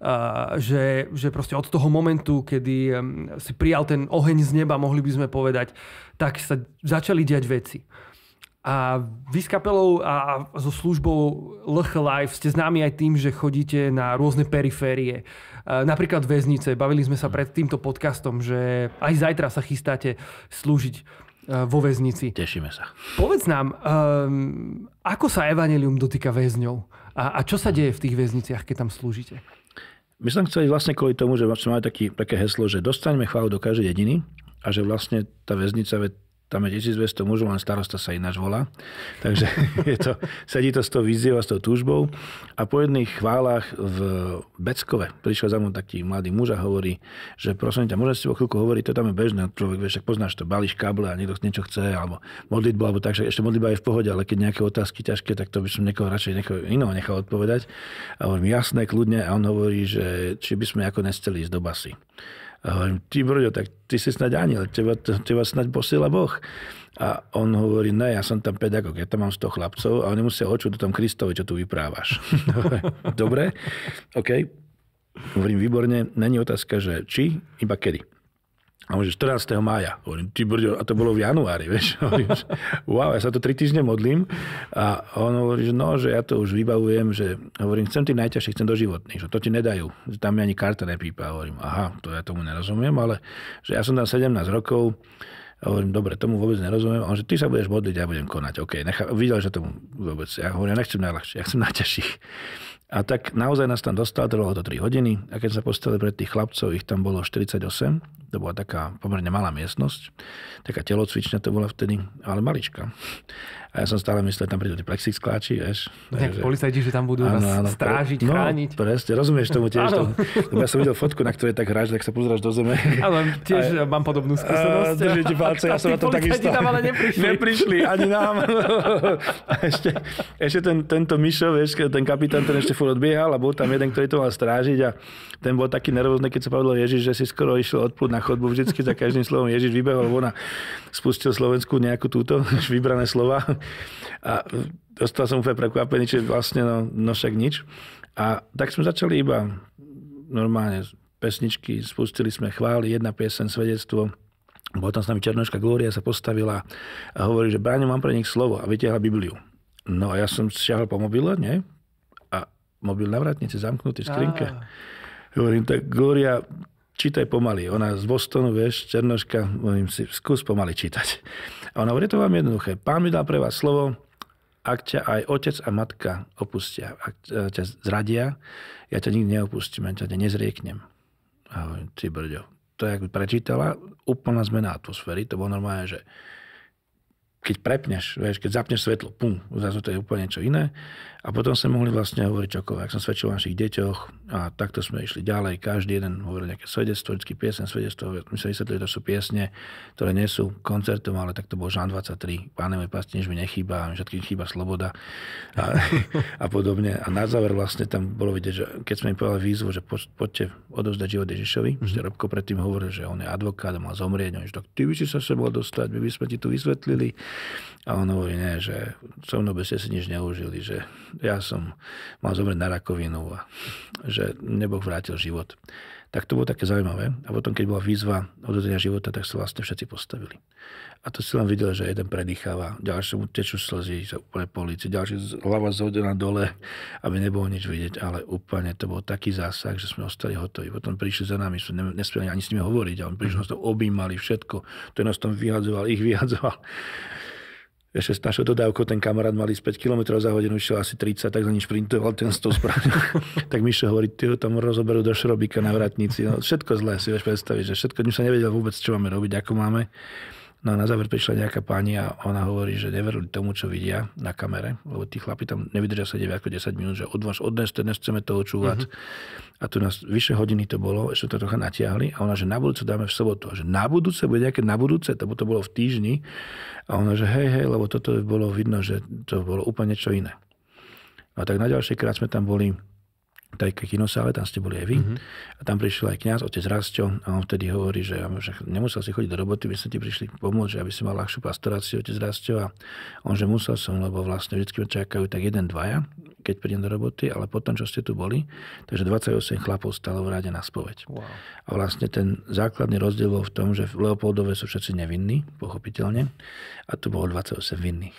Eh, že, že proste od toho momentu, kedy eh, si prijal ten oheň z neba, mohli by sme povedať, tak sa začali diať veci. A vy s kapelou a so službou LH Live ste známi aj tým, že chodíte na rôzne periférie. Eh, napríklad väznice. Bavili sme sa pred týmto podcastom, že aj zajtra sa chystáte slúžiť vo väznici. Tešíme sa. Povedz nám, um, ako sa Evangelium dotýka väzňov? A, a čo sa deje v tých väzniciach, keď tam slúžite? My sme chceli vlastne kvôli tomu, že vlastne máme taký, také heslo, že dostaňme chválu do každej dediny a že vlastne tá väznica, tam je 1200 mužov, len starosta sa ináč volá. Takže (laughs) je to, sedí to s tou víziou a s tou túžbou. A po jedných chválach v Beckove prišiel za mnou taký mladý muž a hovorí, že prosím ťa, môžem s tebou chvíľku hovoriť, to tam je bežné, človek, vieš, však poznáš to, balíš káble a niekto niečo chce, alebo modlitbu, alebo tak, ešte modlitba je v pohode, ale keď nejaké otázky ťažké, tak to by som niekoho radšej niekoho iného nechal odpovedať. A hovorím, jasné, kľudne. A on hovorí, že či by sme ako nesteli ísť do basy. A hovorím, ty brďo, tak ty si snáď aniel, teba, teba snáď posiela Boh. A on hovorí, ne, ja som tam pedagóg, ja tam mám 100 chlapcov a oni musia očuť o tom Kristovi, čo tu vyprávaš. (laughs) Dobre, OK. Hovorím, výborne, není otázka, že či, iba kedy. A môže 14. mája. Hovorím, ty brďo, a to bolo v januári, vieš. (laughs) Hovorím, že, wow, ja sa to tri týždne modlím. A on hovorí, že no, že ja to už vybavujem, že hovorím, chcem tých najťažších, chcem doživotných, že to ti nedajú. Že tam mi ani karta nepípa. Hovorím, aha, to ja tomu nerozumiem, ale že ja som tam 17 rokov, a hovorím, dobre, tomu vôbec nerozumiem. A on, že ty sa budeš modliť, ja budem konať. OK, nechá, videl, že tomu vôbec. Ja hovorím, ja nechcem najľahších, ja chcem najťažších. A tak naozaj nás tam dostal, trvalo to 3 hodiny a keď sa postavili pred tých chlapcov, ich tam bolo 48, to bola taká pomerne malá miestnosť, taká telocvičňa to bola vtedy, ale malička. A ja som stále myslel, tam prídu tí plexiskláči, vieš. Tak takže... policajti, že tam budú áno, áno, strážiť, no, chrániť. presne, rozumieš tomu tiež. To, ja som videl fotku, na ktorej tak hráš, tak sa pozeráš do zeme. Ale (laughs) tiež a, mám podobnú skúsenosť. A, držite palce, ja som na to takisto. tam ale neprišli. neprišli, ani nám. (laughs) ešte, ešte ten, tento Mišo, vieš, ten kapitán, ten ešte furt odbiehal a bol tam jeden, ktorý to mal strážiť a ten bol taký nervózny, keď sa povedal Ježiš, že si skoro išiel odplúť na chodbu vždycky za každým slovom. Ježiš vybehol von a spustil Slovensku nejakú túto (laughs) vybrané slova. A dostal som úplne prekvapený, čiže vlastne no, no však nič. A tak sme začali iba normálne pesničky, spustili sme chvály, jedna piesen, svedectvo. Bolo tam s nami Černoška Glória, sa postavila a hovorí, že Bráňo, mám pre nich slovo a vytiahla Bibliu. No a ja som siahol po mobile, nie? mobil na vratnici, zamknutý v skrinke. Ah. Hovorím, tak Gloria, čítaj pomaly. Ona z Bostonu, vieš, Černoška, hovorím si, skús pomaly čítať. A ona hovorí, to vám jednoduché. Pán mi dal pre vás slovo, ak ťa aj otec a matka opustia, ak e, ťa zradia, ja ťa nikdy neopustím, ja ťa nezrieknem. A hovorím, ty brďo. To, jak prečítala, úplná zmena atmosféry. To bolo normálne, že keď prepneš, vieš, keď zapneš svetlo, pum, zrazu to je úplne niečo iné. A potom sme mohli vlastne hovoriť čokoľvek. Som svedčil o našich deťoch a takto sme išli ďalej. Každý jeden hovoril nejaké svedectvo, vždycky piesne, svedectvo. My sa vysvetlili, to sú piesne, ktoré nie sú koncertom, ale tak to bol Žán 23. Páne môj pastie, nič mi nechýba, mi všetkým chýba sloboda a, (laughs) a, podobne. A na záver vlastne tam bolo vidieť, že keď sme im povedali výzvu, že po, poďte odovzdať život Ježišovi, mm-hmm. že Robko predtým hovoril, že on je advokát a zomrieť. On tak ty by si sa sebou dostať, my by sme ti tu vysvetlili. A on hovorí, nie, že so mnou by ste si nič neužili, že ja som mal zomrieť na rakovinu a že nebo vrátil život. Tak to bolo také zaujímavé. A potom, keď bola výzva odozrenia života, tak sa vlastne všetci postavili. A to si len videl, že jeden predýcháva, ďalšie mu tečú slzy sa úplne polici, ďalší hlava zhodená dole, aby nebolo nič vidieť, ale úplne to bol taký zásah, že sme ostali hotoví. Potom prišli za nami, sme nesmieli ani s nimi hovoriť, a on prišiel, mhm. nás to objímali všetko, to nás tam vyhadzoval, ich vyhadzoval ešte s našou dodávkou ten kamarát mal ísť 5 km za hodinu, išiel asi 30, tak za nič šprintoval, ten to spravil. (laughs) tak Mišo hovorí, ty ho tam rozoberú do šrobíka na vratnici. No, všetko zlé si vieš predstaviť, že všetko, my sa nevedel vôbec, čo máme robiť, ako máme. No a na záver prišla nejaká pani a ona hovorí, že neverili tomu, čo vidia na kamere, lebo tí chlapi tam nevydržia sedieť ako 10 minút, že od vás odnes, dnes chceme to očúvať. Mm-hmm. A tu nás vyše hodiny to bolo, ešte to trocha natiahli a ona, že na budúce dáme v sobotu. A že na budúce bude nejaké na budúce, to, to bolo v týždni. A ona, že hej, hej, lebo toto bolo vidno, že to bolo úplne niečo iné. A tak na ďalšie krát sme tam boli Tajka kinosále, tam ste boli aj vy. Mm-hmm. A tam prišiel aj kňaz, otec Rasťo, a on vtedy hovorí, že, že nemusel si chodiť do roboty, my sme ti prišli pomôcť, aby si mal ľahšiu pastoráciu, otec Rasťo. A on, že musel som, lebo vlastne vždy čakajú tak jeden, dvaja, keď prídem do roboty, ale potom, čo ste tu boli, takže 28 chlapov stalo v rade na spoveď. Wow. A vlastne ten základný rozdiel bol v tom, že v Leopoldove sú všetci nevinní, pochopiteľne, a tu bolo 28 vinných.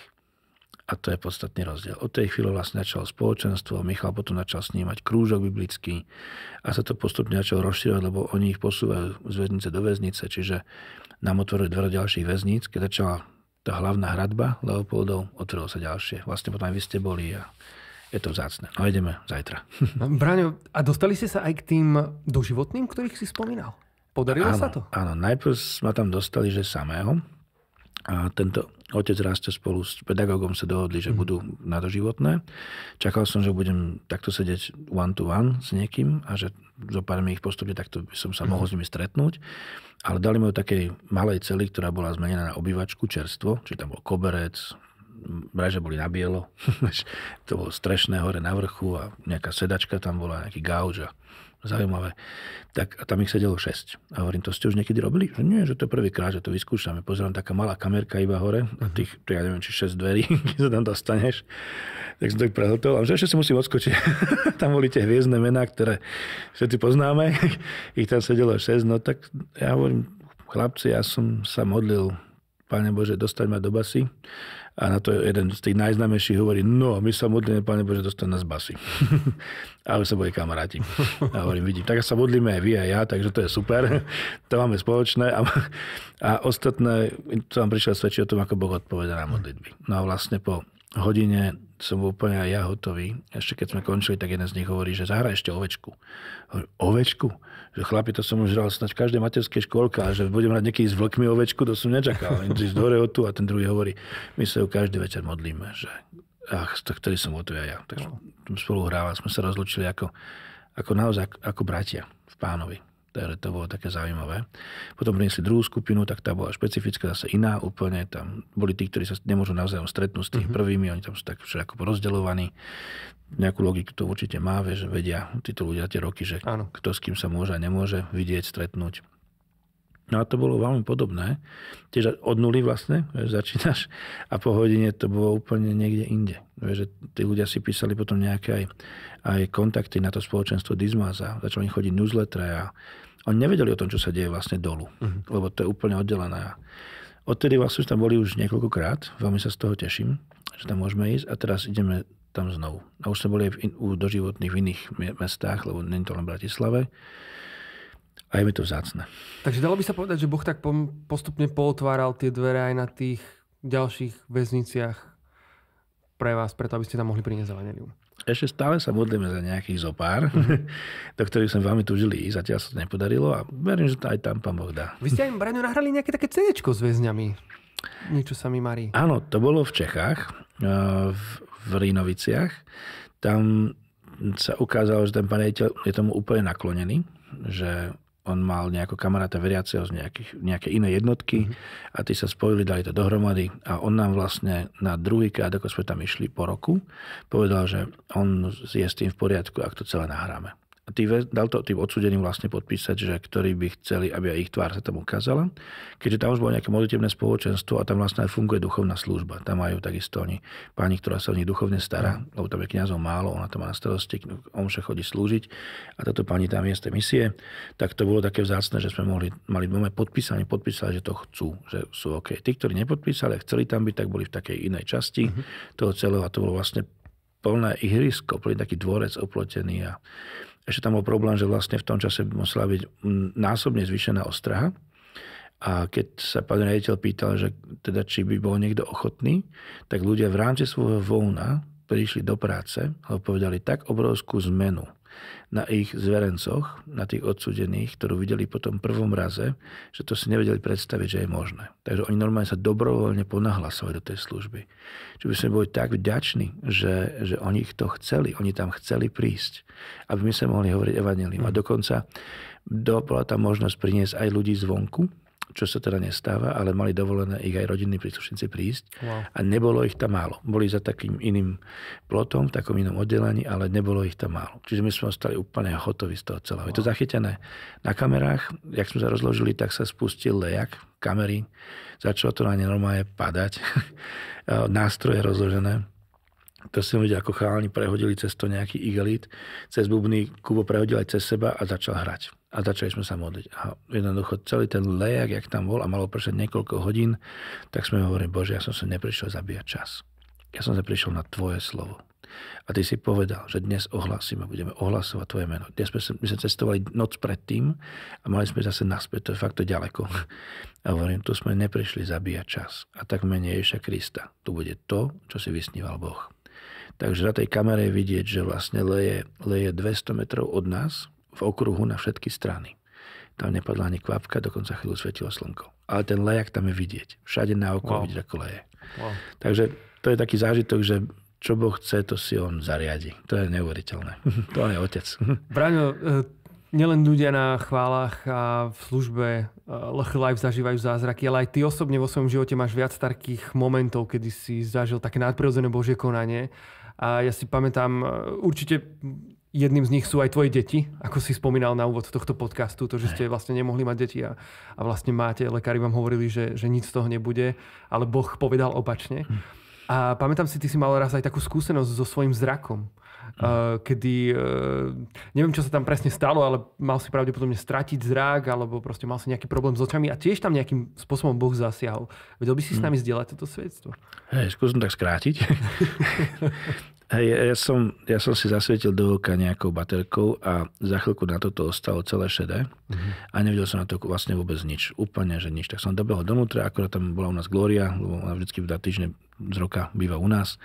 A to je podstatný rozdiel. Od tej chvíle vlastne začalo spoločenstvo, Michal potom začal snímať krúžok biblický a sa to postupne začalo rozširovať, lebo oni ich posúvajú z väznice do väznice, čiže nám otvorili dvere ďalších väzníc, keď začala tá hlavná hradba Leopoldov, otvorilo sa ďalšie. Vlastne potom aj vy ste boli a je to vzácne. No ideme zajtra. (laughs) No, Braňo, a dostali ste sa aj k tým doživotným, ktorých si spomínal? Podarilo áno, sa to? Áno, najprv ma tam dostali, že samého, a tento otec Rasto spolu s pedagógom sa dohodli, že mm. budú na doživotné. Čakal som, že budem takto sedieť one to one s niekým a že zo pár mi ich postupne takto by som sa mm. mohol s nimi stretnúť. Ale dali mi ju takej malej celi, ktorá bola zmenená na obývačku čerstvo, čiže tam bol koberec, mraže boli na bielo, (laughs) to bolo strešné hore na vrchu a nejaká sedačka tam bola, nejaký gauč a zaujímavé. Tak a tam ich sedelo 6. A hovorím, to ste už niekedy robili? Že nie, že to prvýkrát, že to vyskúšame. Pozerám, taká malá kamerka iba hore, a tých, to ja neviem, či 6 dverí, (laughs) keď sa tam dostaneš. Tak som to prehltol. A že ešte si musím odskočiť. (laughs) tam boli tie hviezdne mená, ktoré všetci poznáme. (laughs) ich tam sedelo 6. No tak ja hovorím, chlapci, ja som sa modlil Pane Bože, dostať ma do basy a na to jeden z tých najznámejších hovorí, no my sa modlíme, Pane Bože, dostane nás basy. (laughs) a už sa boli kamaráti. A hovorím, vidím, tak sa modlíme aj vy a ja, takže to je super. (laughs) to máme spoločné. A, a ostatné, to vám prišlo svedčiť o tom, ako Boh odpoveda na modlitby. No a vlastne po hodine som bol úplne aj ja hotový. Ešte keď sme končili, tak jeden z nich hovorí, že zahraj ešte ovečku. Hovorím, ovečku? že chlapi, to som už hral snaď v každej materskej školke že budem mať niekedy s vlkmi ovečku, to som nečakal. Ísť do tu a ten druhý hovorí, my sa ju každý večer modlíme, že ach, to ktorý som o tu ja. ja. Takže no. spolu hrával, sme sa rozlučili ako, ako naozaj ako bratia v pánovi. Teda to bolo také zaujímavé. Potom priniesli druhú skupinu, tak tá bola špecifická, zase iná úplne. Tam boli tí, ktorí sa nemôžu navzájom stretnúť s tými mm-hmm. prvými, oni tam sú tak všetko rozdeľovaní. Nejakú logiku to určite má, že vedia títo ľudia tie roky, že Áno. kto s kým sa môže a nemôže vidieť, stretnúť. No a to bolo veľmi podobné. Tiež od nuly vlastne, vieš, začínaš a po hodine to bolo úplne niekde inde. Vieš, že tí ľudia si písali potom nejaké aj, aj kontakty na to spoločenstvo Dizmaza, začali chodiť newsletter a oni nevedeli o tom, čo sa deje vlastne dolu, uh-huh. lebo to je úplne oddelené. Odtedy vlastne už tam boli už niekoľkokrát, veľmi sa z toho teším, že tam môžeme ísť a teraz ideme tam znovu. A už sme boli aj v in, u doživotných v iných mestách, lebo nie to len v Bratislave a je mi to vzácne. Takže dalo by sa povedať, že Boh tak postupne pootváral tie dvere aj na tých ďalších väzniciach pre vás, preto aby ste tam mohli priniesť evangelium. Ešte stále sa modlíme za nejakých zopár, mhm. (laughs) do ktorých sme veľmi túžili ísť, zatiaľ sa to nepodarilo a verím, že to aj tam pán Boh dá. Vy ste aj Braňu, nahrali nejaké také CD s väzňami. Niečo sa mi marí. Áno, to bolo v Čechách, eh, v, v Rínoviciach. Tam sa ukázalo, že ten pán je tomu úplne naklonený, že on mal nejakého kamaráta veriaceho z nejakých, nejaké inej jednotky mm-hmm. a tí sa spojili, dali to dohromady a on nám vlastne na druhý krát, ako sme tam išli po roku, povedal, že on je s tým v poriadku, ak to celé nahráme. A dal to tým odsudeným vlastne podpísať, že ktorí by chceli, aby aj ich tvár sa tam ukázala. Keďže tam už bolo nejaké modlitebné spoločenstvo a tam vlastne aj funguje duchovná služba. Tam majú takisto oni pani, ktorá sa o nich duchovne stará, mm. lebo tam je kňazov málo, ona to má na starosti, on sa chodí slúžiť a táto pani tam je z tej misie. Tak to bolo také vzácne, že sme mohli, mali dvome podpísanie, podpísali, že to chcú, že sú OK. Tí, ktorí nepodpísali a chceli tam byť, tak boli v takej inej časti mm-hmm. toho celého a to bolo vlastne plné ihrisko, plný taký dvorec oplotený a ešte tam bol problém, že vlastne v tom čase musela byť násobne zvýšená ostraha. A keď sa pán riaditeľ pýtal, že teda či by bol niekto ochotný, tak ľudia v rámci svojho voľna prišli do práce a povedali tak obrovskú zmenu na ich zverencoch, na tých odsudených, ktorú videli po tom prvom raze, že to si nevedeli predstaviť, že je možné. Takže oni normálne sa dobrovoľne ponahlasovali do tej služby. Čiže by sme boli tak vďační, že, že oni to chceli, oni tam chceli prísť, aby my sa mohli hovoriť evanelium. A mm. dokonca do, bola tam možnosť priniesť aj ľudí zvonku, čo sa teda nestáva, ale mali dovolené ich aj rodinní príslušníci prísť. Wow. A nebolo ich tam málo. Boli za takým iným plotom, v takom inom oddelení, ale nebolo ich tam málo. Čiže my sme ostali úplne hotoví z toho celého. Wow. Je to zachytené na kamerách. Jak sme sa rozložili, tak sa spustil lejak kamery. Začalo to na ne normálne padať. (laughs) Nástroje rozložené to si ľudia ako chálni prehodili cez to nejaký igelit, cez bubny, Kubo prehodil aj cez seba a začal hrať. A začali sme sa modliť. A jednoducho celý ten lejak, jak tam bol a malo prešať niekoľko hodín, tak sme hovorili, Bože, ja som sa neprišiel zabíjať čas. Ja som sa prišiel na Tvoje slovo. A Ty si povedal, že dnes ohlasíme, budeme ohlasovať Tvoje meno. Dnes sme, my sme cestovali noc predtým a mali sme zase naspäť, to je fakt to ďaleko. A hovorím, tu sme neprišli zabíjať čas. A tak menej Ježiša Krista. Tu bude to, čo si vysníval Boh. Takže na tej kamere je vidieť, že vlastne leje, leje 200 metrov od nás v okruhu na všetky strany. Tam nepadla ani kvapka, dokonca chvíľu svetilo slnko. Ale ten lejak tam je vidieť. Všade na oko wow. vidieť, ako leje. Wow. Takže to je taký zážitok, že čo Boh chce, to si on zariadi. To je neuveriteľné. (laughs) to je otec. Braňo, e, nielen ľudia na chválach a v službe e, Lucky Life zažívajú zázraky, ale aj ty osobne vo svojom živote máš viac takých momentov, kedy si zažil také nadprirodzené Božie konanie. A ja si pamätám, e, určite jedným z nich sú aj tvoje deti, ako si spomínal na úvod tohto podcastu, to, že ste vlastne nemohli mať deti a, a vlastne máte, lekári vám hovorili, že, že nič z toho nebude, ale Boh povedal opačne. Hm. A pamätám si, ty si mal raz aj takú skúsenosť so svojím zrakom. Eh, kedy eh, neviem, čo sa tam presne stalo, ale mal si pravdepodobne stratiť zrák alebo proste mal si nejaký problém s očami a tiež tam nejakým spôsobom Boh zasiahol. Vedel by si s hm. nami zdieľať toto svedectvo? Hej, skúsim tak skrátiť. (laughs) Hej, ja, som, ja som si zasvietil do oka nejakou baterkou a za chvíľku na toto ostalo celé šedé mm-hmm. a nevidel som na to vlastne vôbec nič. Úplne, že nič. Tak som dobehol donútra, akorát tam bola u nás Gloria, lebo ona vždycky v týždne z roka býva u nás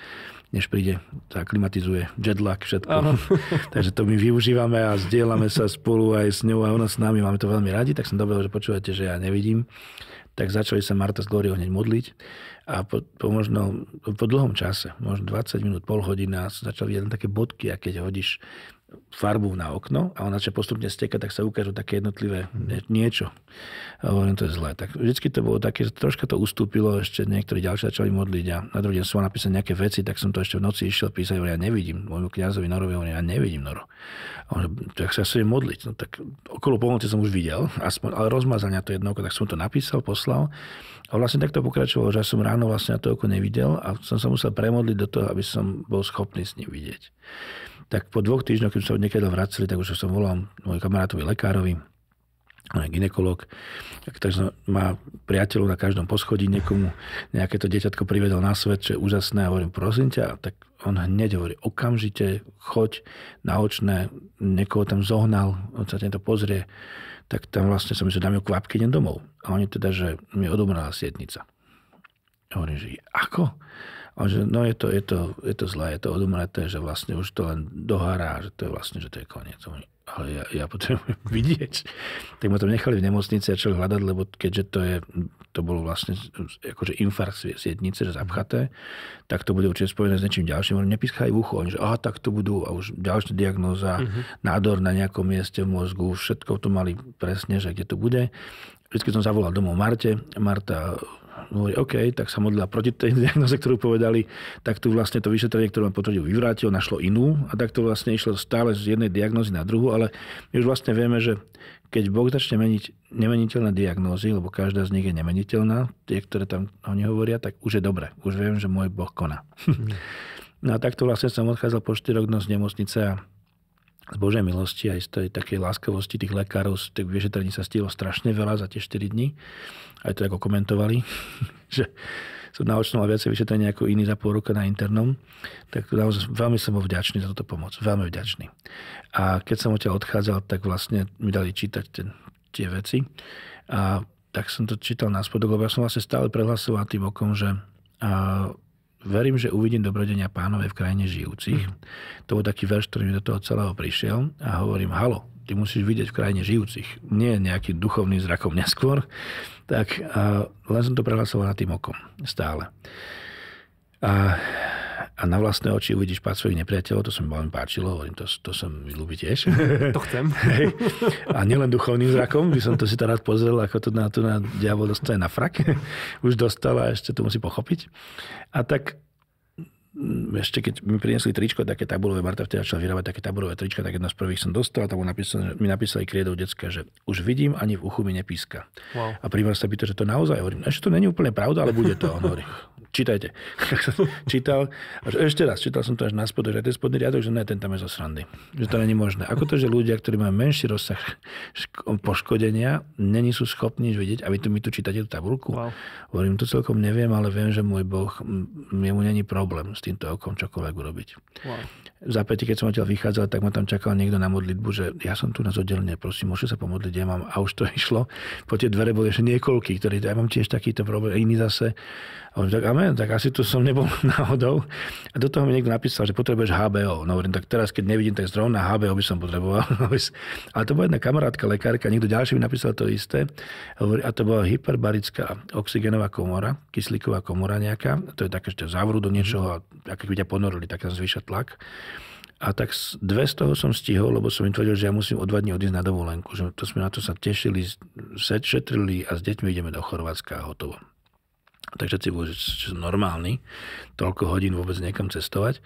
než príde, sa klimatizuje jetlag, všetko. Ano. (laughs) Takže to my využívame a zdieľame sa spolu aj s ňou a ona s nami, máme to veľmi radi, tak som dobre, že počúvate, že ja nevidím. Tak začali sa Marta s Glóriou hneď modliť a po, po, možno, po dlhom čase, možno 20 minút, pol hodina, začali jeden také bodky a keď hodíš farbu na okno a ona sa postupne steka, tak sa ukážu také jednotlivé mhm. niečo. A hovorím, to je zlé. Tak vždycky to bolo také, že troška to ustúpilo, ešte niektorí ďalší začali modliť a na druhý deň som napísal nejaké veci, tak som to ešte v noci išiel písať, hovorím, ja nevidím, môjmu kniazovi Norovi, hovorím, ja nevidím Noro. A on, tak sa chcem modliť. No tak okolo polnoci som už videl, aspoň, ale rozmazal to jedno oko, tak som to napísal, poslal. A vlastne takto pokračovalo, že som ráno vlastne na to oko nevidel a som sa musel premodliť do toho, aby som bol schopný s ním vidieť tak po dvoch týždňoch, keď som niekedy vraceli, tak už som volal môj kamarátovi lekárovi, on je ginekolog, takže má priateľov na každom poschodí, niekomu nejaké to dieťatko privedol na svet, čo je úžasné a hovorím, prosím ťa, tak on hneď hovorí, okamžite choď na očné, niekoho tam zohnal, on sa tento pozrie, tak tam vlastne som myslel, dám ju kvapky, idem domov. A oni teda, že mi je odobraná sietnica. Hovorím, že ako? A že no je to, je to, je to zlé, je to odumreté, že vlastne už to len dohará, že to je vlastne, že to je koniec. Ale ja, ja potrebujem (laughs) vidieť. Tak ma tam nechali v nemocnici a čo hľadať, lebo keďže to je, to bolo vlastne akože infarkt z jednice, že zapchaté, tak to bude určite spojené s niečím ďalším. Oni nepískajú v ucho, oni že aha, tak to budú a už ďalšia diagnóza, uh-huh. nádor na nejakom mieste v mozgu, všetko to mali presne, že kde to bude. Vždy som zavolal domov Marte. Marta hovorí, OK, tak sa modlila proti tej diagnoze, ktorú povedali, tak tu vlastne to vyšetrenie, ktoré ma potvrdil, vyvrátil, našlo inú a tak to vlastne išlo stále z jednej diagnózy na druhú, ale my už vlastne vieme, že keď Boh začne meniť nemeniteľné diagnózy, lebo každá z nich je nemeniteľná, tie, ktoré tam oni hovoria, tak už je dobre. Už viem, že môj Boh koná. Mhm. (laughs) no a takto vlastne som odchádzal po 4 rokov z nemocnice a z Božej milosti aj z tej takej láskavosti tých lekárov, z tých vyšetrení sa stilo strašne veľa za tie 4 dní. Aj to ako komentovali, (laughs) že som naočno mal viacej vyšetrenia ako iný za pol roka na internom. Tak naozaj veľmi som bol vďačný za túto pomoc. Veľmi vďačný. A keď som odtiaľ odchádzal, tak vlastne mi dali čítať ten, tie veci. A tak som to čítal na spodok, lebo ja som vlastne stále prehlasoval tým okom, že a, verím, že uvidím dobrodenia pánové v krajine žijúcich. Mm. To bol taký verš, ktorý mi do toho celého prišiel a hovorím, halo, ty musíš vidieť v krajine žijúcich. Nie nejaký duchovný zrakom neskôr. Tak a len som to prehlasoval na tým okom. Stále. A a na vlastné oči uvidíš pád svojich nepriateľov, to som mi veľmi páčilo, hovorím, to, to som mi ľúbi tiež. (laughs) to chcem. Hej. A nielen duchovným zrakom, by som to si teraz pozrel, ako to na, to na diabol dostane na frak. (laughs) Už dostala a ešte to musí pochopiť. A tak mm, ešte keď mi priniesli tričko, také tabulové, Marta vtedy začala vyrábať také tabulové trička, tak jedno z prvých som dostal, tam napísal, mi napísali kriedou decka, že už vidím, ani v uchu mi nepíska. Wow. A primer sa pýta, že to naozaj, hovorím, no, ešte to není úplne pravda, ale bude to. On hovorí, čítajte. Tak som čítal, až ešte raz, čítal som to až na spodok, aj ten spodný riadok, že ne, ten tam je zo srandy. Že to není možné. Ako to, že ľudia, ktorí majú menší rozsah poškodenia, není sú schopní vidieť a vy tu, mi tu čítate tú tabulku. Wow. Hovorím, to celkom neviem, ale viem, že môj Boh, jemu není problém s týmto okom čokoľvek urobiť. Wow. Za päti, keď som odtiaľ vychádzal, tak ma tam čakal niekto na modlitbu, že ja som tu na oddelenie, prosím, môžete sa pomodliť, ja mám a už to išlo. Po tie dvere boli ešte niekoľkí, ktorí, ja mám tiež takýto problém, iný zase a hovorím, tak amen, tak asi tu som nebol (laughs) náhodou. A do toho mi niekto napísal, že potrebuješ HBO. No hovorím, tak teraz, keď nevidím, tak zrovna HBO by som potreboval. (laughs) Ale to bola jedna kamarátka, lekárka, niekto ďalší mi napísal to isté. A to bola hyperbarická oxigenová komora, kyslíková komora nejaká. To je také, že zavrú do mhm. niečoho a ak by ťa ponorili, tak tam zvýša tlak. A tak dve z toho som stihol, lebo som im tvrdil, že ja musím o dva dní odísť na dovolenku. Že to sme na to sa tešili, šetrili a s deťmi ideme do Chorvátska a hotovo. Takže si boli, že som normálny, toľko hodín vôbec niekam cestovať.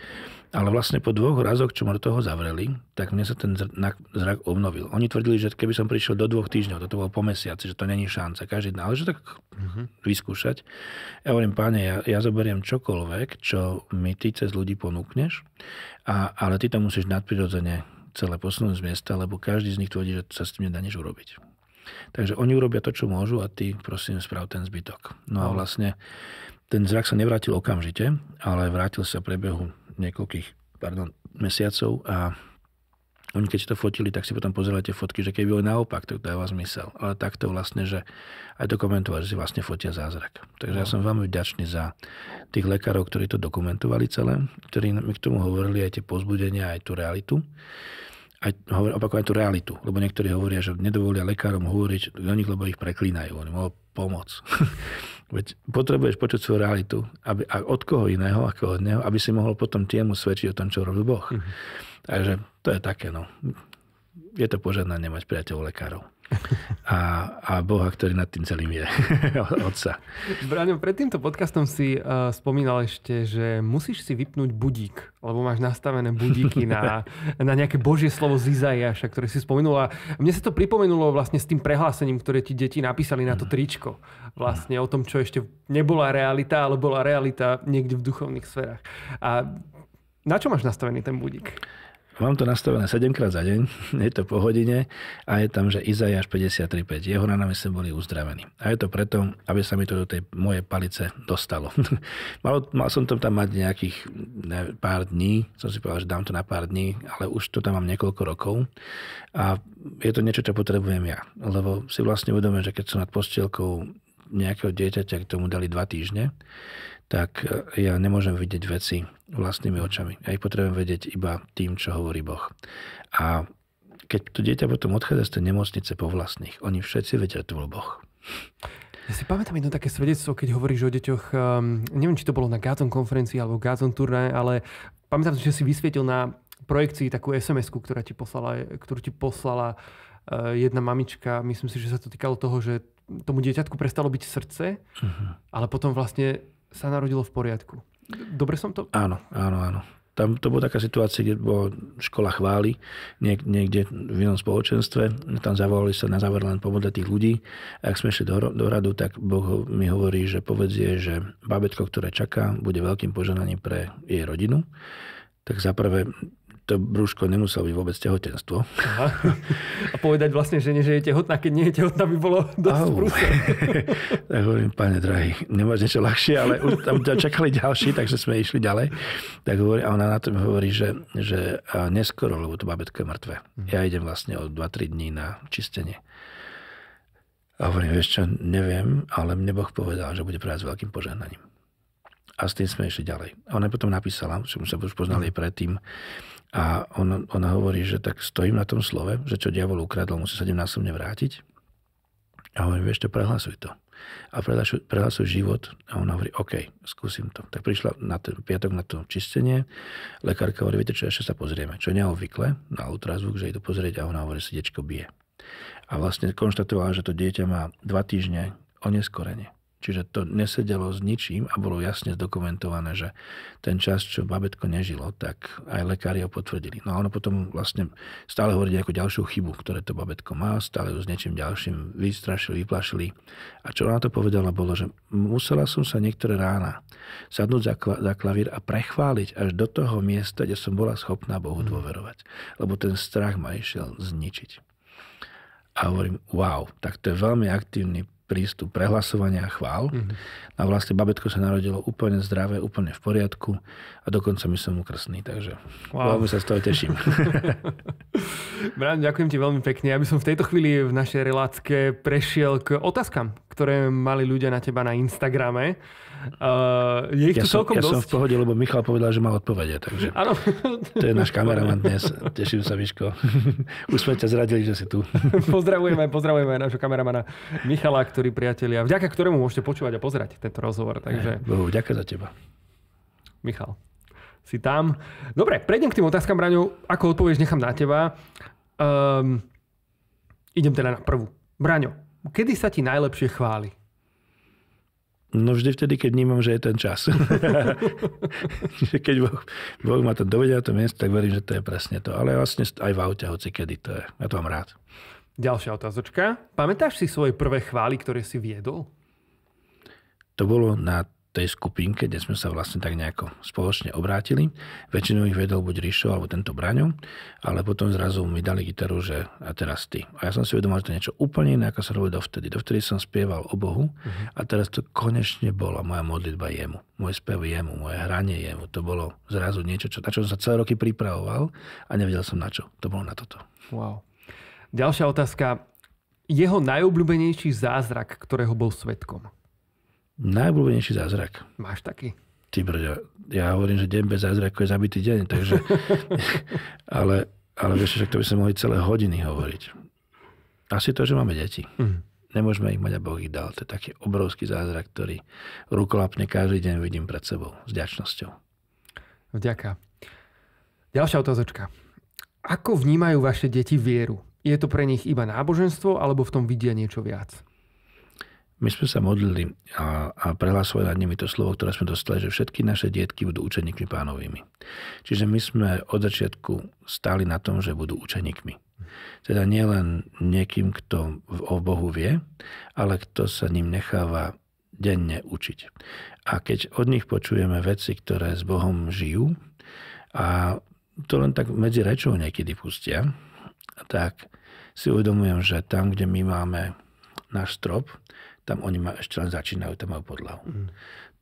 Ale vlastne po dvoch razoch, čo ma do toho zavreli, tak mne sa ten zrak obnovil. Oni tvrdili, že keby som prišiel do dvoch týždňov, to bolo po mesiaci, že to není šanca, každý deň, ale že tak mhm. vyskúšať. Ja hovorím, páne, ja, ja zoberiem čokoľvek, čo mi ty cez ľudí ponúkneš, a, ale ty to musíš nadprirodzene celé posunúť z miesta, lebo každý z nich tvrdí, že sa s tým nedá nič urobiť. Takže oni urobia to, čo môžu a ty prosím sprav ten zbytok. No a no. vlastne ten zrak sa nevrátil okamžite, ale vrátil sa priebehu niekoľkých pardon, mesiacov a oni keď si to fotili, tak si potom pozerali tie fotky, že keby boli naopak, tak dáva zmysel. Ale takto vlastne, že aj dokumentovali, že si vlastne fotia zázrak. Takže ja no. som veľmi vďačný za tých lekárov, ktorí to dokumentovali celé, ktorí mi k tomu hovorili aj tie pozbudenia, aj tú realitu aj hovor, opakovať tú realitu. Lebo niektorí hovoria, že nedovolia lekárom hovoriť do nich, lebo ich preklínajú. Oni mohol pomoc. (laughs) Veď potrebuješ počuť svoju realitu. Aby, a od koho iného, ako od neho, aby si mohol potom tiemu svedčiť o tom, čo robí Boh. Mm-hmm. Takže to je také, no. Je to požadné nemať priateľov lekárov a, a Boha, ktorý nad tým celým je. (laughs) Otca. Braňo, pred týmto podcastom si uh, spomínal ešte, že musíš si vypnúť budík, lebo máš nastavené budíky na, na nejaké božie slovo z Izaiáša, ktoré si spomenul. A mne sa to pripomenulo vlastne s tým prehlásením, ktoré ti deti napísali na to mhm. tričko. Vlastne mhm. o tom, čo ešte nebola realita, ale bola realita niekde v duchovných sférach. A na čo máš nastavený ten budík? Mám to nastavené 7 krát za deň, (laughs) je to po hodine a je tam, že Izajáš 53.5. Jeho ranami sme boli uzdravení. A je to preto, aby sa mi to do tej mojej palice dostalo. (laughs) mal, mal som to tam mať nejakých ne, pár dní, som si povedal, že dám to na pár dní, ale už to tam mám niekoľko rokov a je to niečo, čo potrebujem ja. Lebo si vlastne uvedomujem, že keď som nad postielkou nejakého dieťaťa, k tomu dali dva týždne, tak e, ja nemôžem vidieť veci vlastnými očami. Ja ich potrebujem vedieť iba tým, čo hovorí Boh. A keď to dieťa potom odchádza z tej nemocnice po vlastných, oni všetci vedia, to bol Boh. Ja si pamätám jedno také svedectvo, keď hovoríš o deťoch, um, neviem, či to bolo na Gazon konferencii alebo Gazon turné, ale pamätám si, že si vysvietil na projekcii takú sms ktorá ti poslala, ktorú ti poslala uh, jedna mamička. Myslím si, že sa to týkalo toho, že tomu dieťatku prestalo byť srdce, uh-huh. ale potom vlastne sa narodilo v poriadku. Dobre som to... Áno, áno, áno. Tam to bola taká situácia, kde bola škola chváli niek- niekde v inom spoločenstve. Tam zavolali sa na záver len pomodliť tých ľudí. A ak sme šli do, do radu, tak Boh mi hovorí, že povedzie, že babetko, ktoré čaká, bude veľkým požehnaním pre jej rodinu. Tak za prvé to brúško nemuselo byť vôbec tehotenstvo. Aha. A povedať vlastne žene, že je tehotná, keď nie je tehotná, by bolo dosť brúse. (laughs) tak hovorím, pane drahý, nemáš niečo ľahšie, ale už tam čakali ďalší, takže sme išli ďalej. Tak hovorí, a ona na to hovorí, že, že neskoro, lebo to babetko je mŕtve. Mhm. Ja idem vlastne o 2-3 dní na čistenie. A hovorím, vieš čo, neviem, ale mne Boh povedal, že bude práve s veľkým požehnaním. A s tým sme išli ďalej. A ona potom napísala, že som už poznali jej mhm. predtým, a on, ona hovorí, že tak stojím na tom slove, že čo diabol ukradol, musí sa násobne vrátiť. A on vieš to, prehlasuj to. A prehlasuj, prehlasuj život. A on hovorí, OK, skúsim to. Tak prišla na ten piatok na to čistenie. Lekárka hovorí, viete čo, ešte sa pozrieme. Čo neobvykle, na ultrazvuk, že idú pozrieť a ona hovorí, diečko bije. A vlastne konštatovala, že to dieťa má dva týždne oneskorenie. Čiže to nesedelo s ničím a bolo jasne zdokumentované, že ten čas, čo babetko nežilo, tak aj lekári ho potvrdili. No a ono potom vlastne stále hovorí ako ďalšiu chybu, ktoré to babetko má, stále ju s niečím ďalším vystrašili, vyplašili. A čo ona to povedala, bolo, že musela som sa niektoré rána sadnúť za, kla- za klavír a prechváliť až do toho miesta, kde som bola schopná Bohu mm. dôverovať. Lebo ten strach ma išiel zničiť. A hovorím, wow, tak to je veľmi aktívny prístup prehlasovania a chvál. Mm-hmm. A vlastne babetko sa narodilo úplne zdravé, úplne v poriadku a dokonca my som ukrsný. takže wow. veľmi sa z toho teším. (laughs) Brian, ďakujem ti veľmi pekne. Ja by som v tejto chvíli v našej relácke prešiel k otázkam, ktoré mali ľudia na teba na Instagrame. Uh, je ich ja tu celkom dosť. ja som v pohode, lebo Michal povedal, že má odpovede. Takže ano. to je náš kameraman dnes. Teším sa, Miško. (laughs) Už sme ťa zradili, že si tu. (laughs) pozdravujeme, pozdravujeme nášho kameramana Michala, ktorý priatelia, vďaka ktorému môžete počúvať a pozerať tento rozhovor. Takže... Eh, Bohu, ďakujem za teba. Michal, si tam. Dobre, prejdem k tým otázkam, Braňu. Ako odpovieš, nechám na teba. Um, idem teda na prvú. Braňo, kedy sa ti najlepšie chváli? No vždy vtedy, keď vnímam, že je ten čas. (laughs) keď boh, boh ma to dovedia na to miesto, tak verím, že to je presne to. Ale vlastne aj v aute, hoci kedy to je. Ja to mám rád. Ďalšia otázočka. Pamätáš si svoje prvé chvály, ktoré si viedol? To bolo na tej skupinke, kde sme sa vlastne tak nejako spoločne obrátili. Väčšinou ich vedol buď Rišo alebo tento Braňo, ale potom zrazu mi dali gitaru, že a teraz ty. A ja som si uvedomil, že to je niečo úplne iné, ako sa robí dovtedy. Dovtedy som spieval o Bohu mhm. a teraz to konečne bola moja modlitba jemu. Môj spev jemu, moje hranie jemu. To bolo zrazu niečo, čo, na čo som sa celé roky pripravoval a nevedel som na čo. To bolo na toto. Wow. Ďalšia otázka. Jeho najobľúbenejší zázrak, ktorého bol svetkom. Najobľúbenejší zázrak. Máš taký? Ty brďo, ja hovorím, že deň bez zázraku je zabitý deň, takže... (laughs) ale, ale vieš, však to by sme mohli celé hodiny hovoriť. Asi to, že máme deti. Mm. Nemôžeme ich mať a Boh ich dal. To je taký obrovský zázrak, ktorý rukolapne každý deň vidím pred sebou s ďačnosťou. Vďaka. Ďalšia otázočka. Ako vnímajú vaše deti vieru? Je to pre nich iba náboženstvo, alebo v tom vidia niečo viac? My sme sa modlili a, a prehlasovali nad nimi to slovo, ktoré sme dostali, že všetky naše dietky budú učeníkmi pánovými. Čiže my sme od začiatku stáli na tom, že budú učeníkmi. Teda nielen niekým, kto o Bohu vie, ale kto sa ním necháva denne učiť. A keď od nich počujeme veci, ktoré s Bohom žijú, a to len tak medzi rečou niekedy pustia, tak si uvedomujem, že tam, kde my máme náš strop, tam oni ma ešte len začínajú, tam majú podľahu. Mm.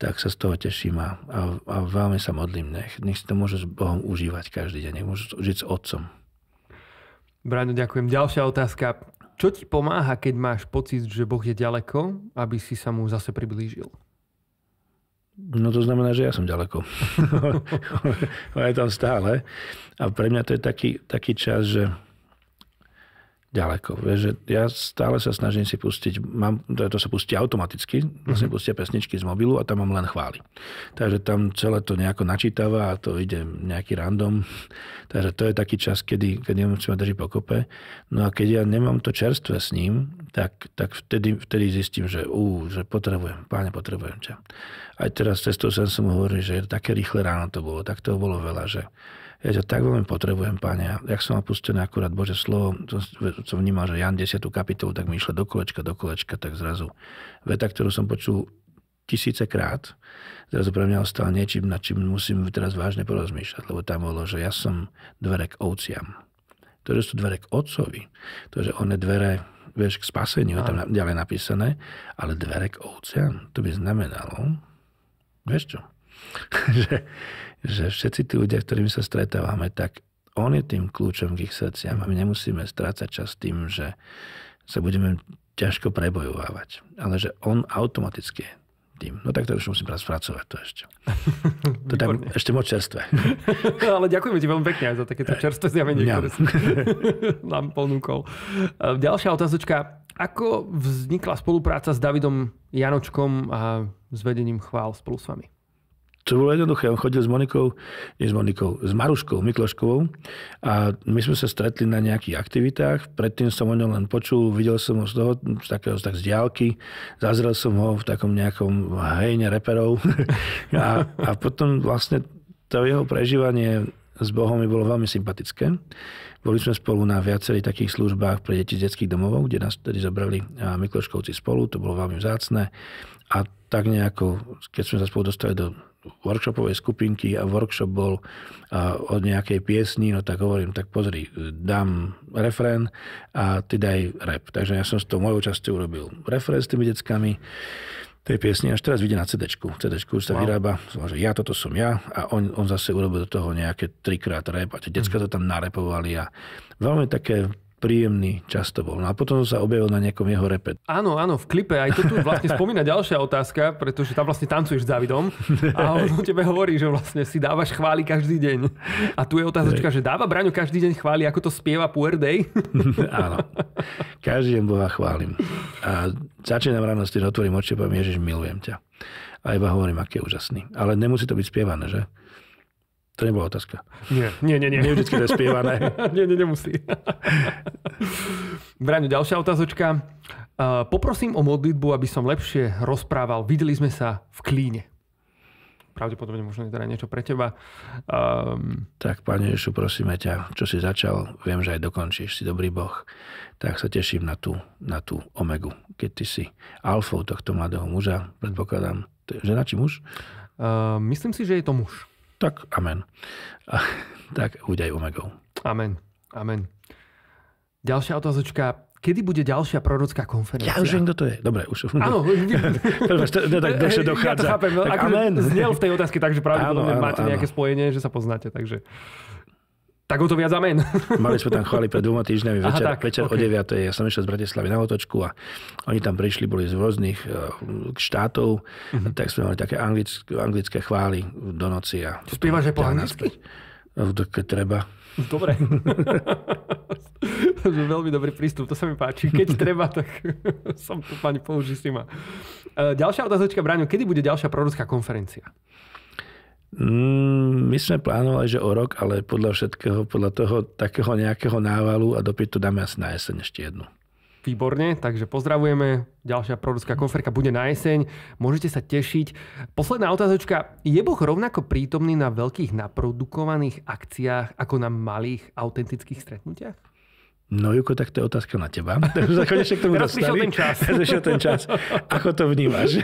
Tak sa z toho teším a, a, a veľmi sa modlím, nech, nech si to môže s Bohom užívať každý deň, nech môže žiť s Otcom. Braňo, ďakujem. Ďalšia otázka. Čo ti pomáha, keď máš pocit, že Boh je ďaleko, aby si sa mu zase priblížil? No to znamená, že ja som ďaleko. (laughs) (laughs) On je tam stále. A pre mňa to je taký, taký čas, že ďaleko. Vieš, že ja stále sa snažím si pustiť, mám, to, to sa pustí automaticky, vlastne mm-hmm. pustia pesničky z mobilu a tam mám len chvály. Takže tam celé to nejako načítava a to ide nejaký random. (laughs) Takže to je taký čas, kedy, kedy ma drží pokope. No a keď ja nemám to čerstvé s ním, tak, tak vtedy, vtedy zistím, že, ú, že potrebujem, páne, potrebujem ťa. Aj teraz cestou som som hovoril, že také rýchle ráno to bolo, tak to bolo veľa, že ja ťa tak veľmi potrebujem, páne. Jak som mal pustené akurát Bože slovo, som, som vnímal, že Jan 10. kapitolu, tak mi išla do kolečka, do kolečka, tak zrazu veta, ktorú som počul tisíce krát, zrazu pre mňa ostal niečím, nad čím musím teraz vážne porozmýšľať, lebo tam bolo, že ja som dvere k ovciam. To, že sú dvere k otcovi, to, že one dvere vieš, k spaseniu, je tam ďalej napísané, ale dvere k ovciam, to by znamenalo, vieš čo, (laughs) že že všetci tí ľudia, ktorými sa stretávame, tak on je tým kľúčom k ich srdciam a my nemusíme strácať čas tým, že sa budeme ťažko prebojovávať. Ale že on automaticky je tým. No tak to už musím pracovať to ešte. (laughs) To tam ešte moc čerstvé. No, (laughs) ale ďakujeme ti veľmi pekne aj za takéto čerstvé zjavenie, ktoré si (laughs) nám ponúkol. Ďalšia otázočka. Ako vznikla spolupráca s Davidom Janočkom a s vedením chvál spolu s vami? To bolo jednoduché. On chodil s Monikou, nie s Monikou, s Maruškou Mikloškovou a my sme sa stretli na nejakých aktivitách. Predtým som o ňom len počul, videl som ho z toho, z takého, tak z diálky. Zazrel som ho v takom nejakom hejne reperov. (laughs) a, a potom vlastne to jeho prežívanie s Bohom mi bolo veľmi sympatické. Boli sme spolu na viacerých takých službách pre deti z detských domov, kde nás tedy zobrali Mikloškovci spolu, to bolo veľmi vzácne. A tak nejako, keď sme sa spolu dostali do workshopovej skupinky a workshop bol od nejakej piesni, no tak hovorím, tak pozri, dám refrén a ty daj rap. Takže ja som s tou mojou časťou urobil refrén s tými deckami tej piesni, až teraz vyjde na CD. CD sa wow. vyrába, že ja toto som ja a on, on zase urobil do toho nejaké trikrát rap a tie decka to tam narepovali a veľmi také príjemný čas to bol. No a potom som sa objavil na nejakom jeho repet. Áno, áno, v klipe. Aj to tu vlastne spomína ďalšia otázka, pretože tam vlastne tancuješ s Davidom a on o tebe hovorí, že vlastne si dávaš chváli každý deň. A tu je otázočka, že dáva Braňo každý deň chváli, ako to spieva Puer Day? (laughs) áno. Každý deň Boha chválim. A začínam ráno s tým, otvorím oči a poviem, Ježiš, milujem ťa. A iba hovorím, aký je úžasný. Ale nemusí to byť spievané, že? To nebola otázka. Nie, nie, nie. Nie, nie vždy to je spievané. (laughs) nie, nie, nemusí. Braňo, ďalšia otázočka. Uh, poprosím o modlitbu, aby som lepšie rozprával. Videli sme sa v klíne. Pravdepodobne možno je teda niečo pre teba. Um... Tak, Pane Ježišu, prosíme ťa, čo si začal, viem, že aj dokončíš, si dobrý Boh. Tak sa teším na tú, na tú omegu, keď ty si alfou tohto mladého muža, predpokladám, žena či muž? Uh, myslím si, že je to muž tak amen. A, tak buď aj omegou. Amen. Amen. Ďalšia otázočka. Kedy bude ďalšia prorocká konferencia? Ja už viem, kto to je. Dobre, už. Áno. Ne, tak dlhšie dochádza. (laughs) Ja to chápem. No, tak akože amen. Znel v tej otázke, takže pravdepodobne máte áno. nejaké spojenie, že sa poznáte. Takže... Tak o to viac amen. (laughs) Mali sme tam chváli pred dvoma týždňami Aha, večer, tak, večer okay. o 9. Ja som išiel z Bratislavy na otočku a oni tam prišli, boli z rôznych eh, štátov, mm-hmm. tak sme mali také anglické, anglické chvály do noci. A Spievaš aj po anglicky? Eh, keď treba. Dobre. (laughs) Veľmi dobrý prístup, to sa mi páči. Keď treba, tak (laughs) som tu pani použil si ma. Eh, ďalšia otázočka, Braňo, kedy bude ďalšia prorocká konferencia? Mm, my sme plánovali, že o rok, ale podľa všetkého, podľa toho takého nejakého návalu a dopytu dáme asi na jeseň ešte jednu. Výborne, takže pozdravujeme. Ďalšia prorocká konferka bude na jeseň. Môžete sa tešiť. Posledná otázočka. Je Boh rovnako prítomný na veľkých naprodukovaných akciách ako na malých autentických stretnutiach? No Juko, tak to je otázka na teba. (laughs) Už sa konečne k tomu Teraz dostali. ten čas. Teraz (laughs) ten čas. Ako to vnímaš?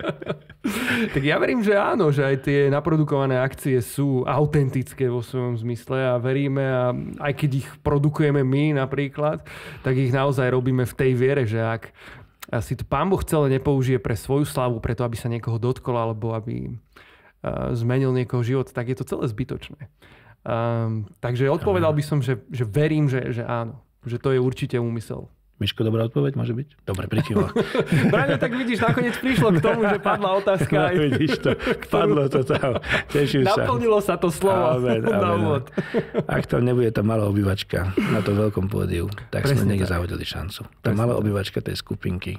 (laughs) tak ja verím, že áno, že aj tie naprodukované akcie sú autentické vo svojom zmysle a veríme a aj keď ich produkujeme my napríklad, tak ich naozaj robíme v tej viere, že ak si to pán Boh celé nepoužije pre svoju slavu, preto aby sa niekoho dotkol alebo aby eh, zmenil niekoho život, tak je to celé zbytočné. Um, takže odpovedal by som, že, že verím, že, že áno. Že to je určite úmysel. Miško, dobrá odpoveď môže byť? Dobre, prikýva. (laughs) Brane, tak vidíš, nakoniec prišlo k tomu, že padla otázka. no, vidíš to, (laughs) padlo to tam. Teším sa. Naplnilo sa to slovo amen, na amen. úvod. Ak tam nebude tá malá obyvačka na tom veľkom pódiu, tak Presne sme niekde tak. zahodili šancu. Tá Presne malá obývačka obyvačka tej skupinky,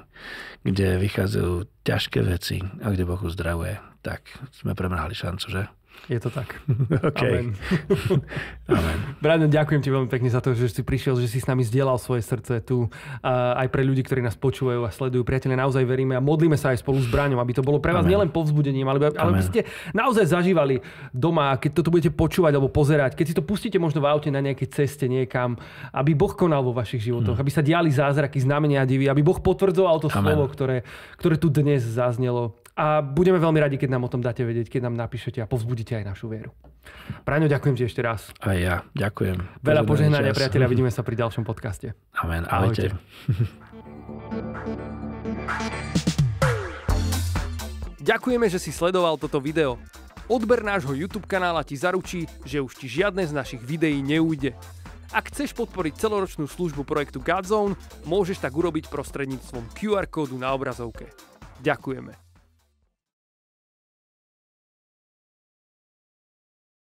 kde vychádzajú ťažké veci a kde Bohu uzdravuje, tak sme premrhali šancu, že? Je to tak. (laughs) Okay. Amen. (laughs) Amen. Brian, ďakujem ti veľmi pekne za to, že si prišiel, že si s nami zdieľal svoje srdce tu. Aj pre ľudí, ktorí nás počúvajú a sledujú. Priatelia, naozaj veríme a modlíme sa aj spolu s Braňom, aby to bolo pre vás Amen. nielen povzbudením, ale, ale aby ste naozaj zažívali doma, keď toto budete počúvať alebo pozerať, keď si to pustíte možno v aute na nejakej ceste niekam, aby Boh konal vo vašich životoch, hmm. aby sa diali zázraky, znamenia a divy, aby Boh potvrdzoval to Amen. slovo, ktoré, ktoré tu dnes zaznelo a budeme veľmi radi, keď nám o tom dáte vedieť, keď nám napíšete a povzbudíte aj našu vieru. Praňo, ďakujem ti ešte raz. A ja, ďakujem. Veľa požehnania, priatelia, vidíme sa pri ďalšom podcaste. Amen, ahojte. (laughs) Ďakujeme, že si sledoval toto video. Odber nášho YouTube kanála ti zaručí, že už ti žiadne z našich videí neújde. Ak chceš podporiť celoročnú službu projektu Godzone, môžeš tak urobiť prostredníctvom QR kódu na obrazovke. Ďakujeme.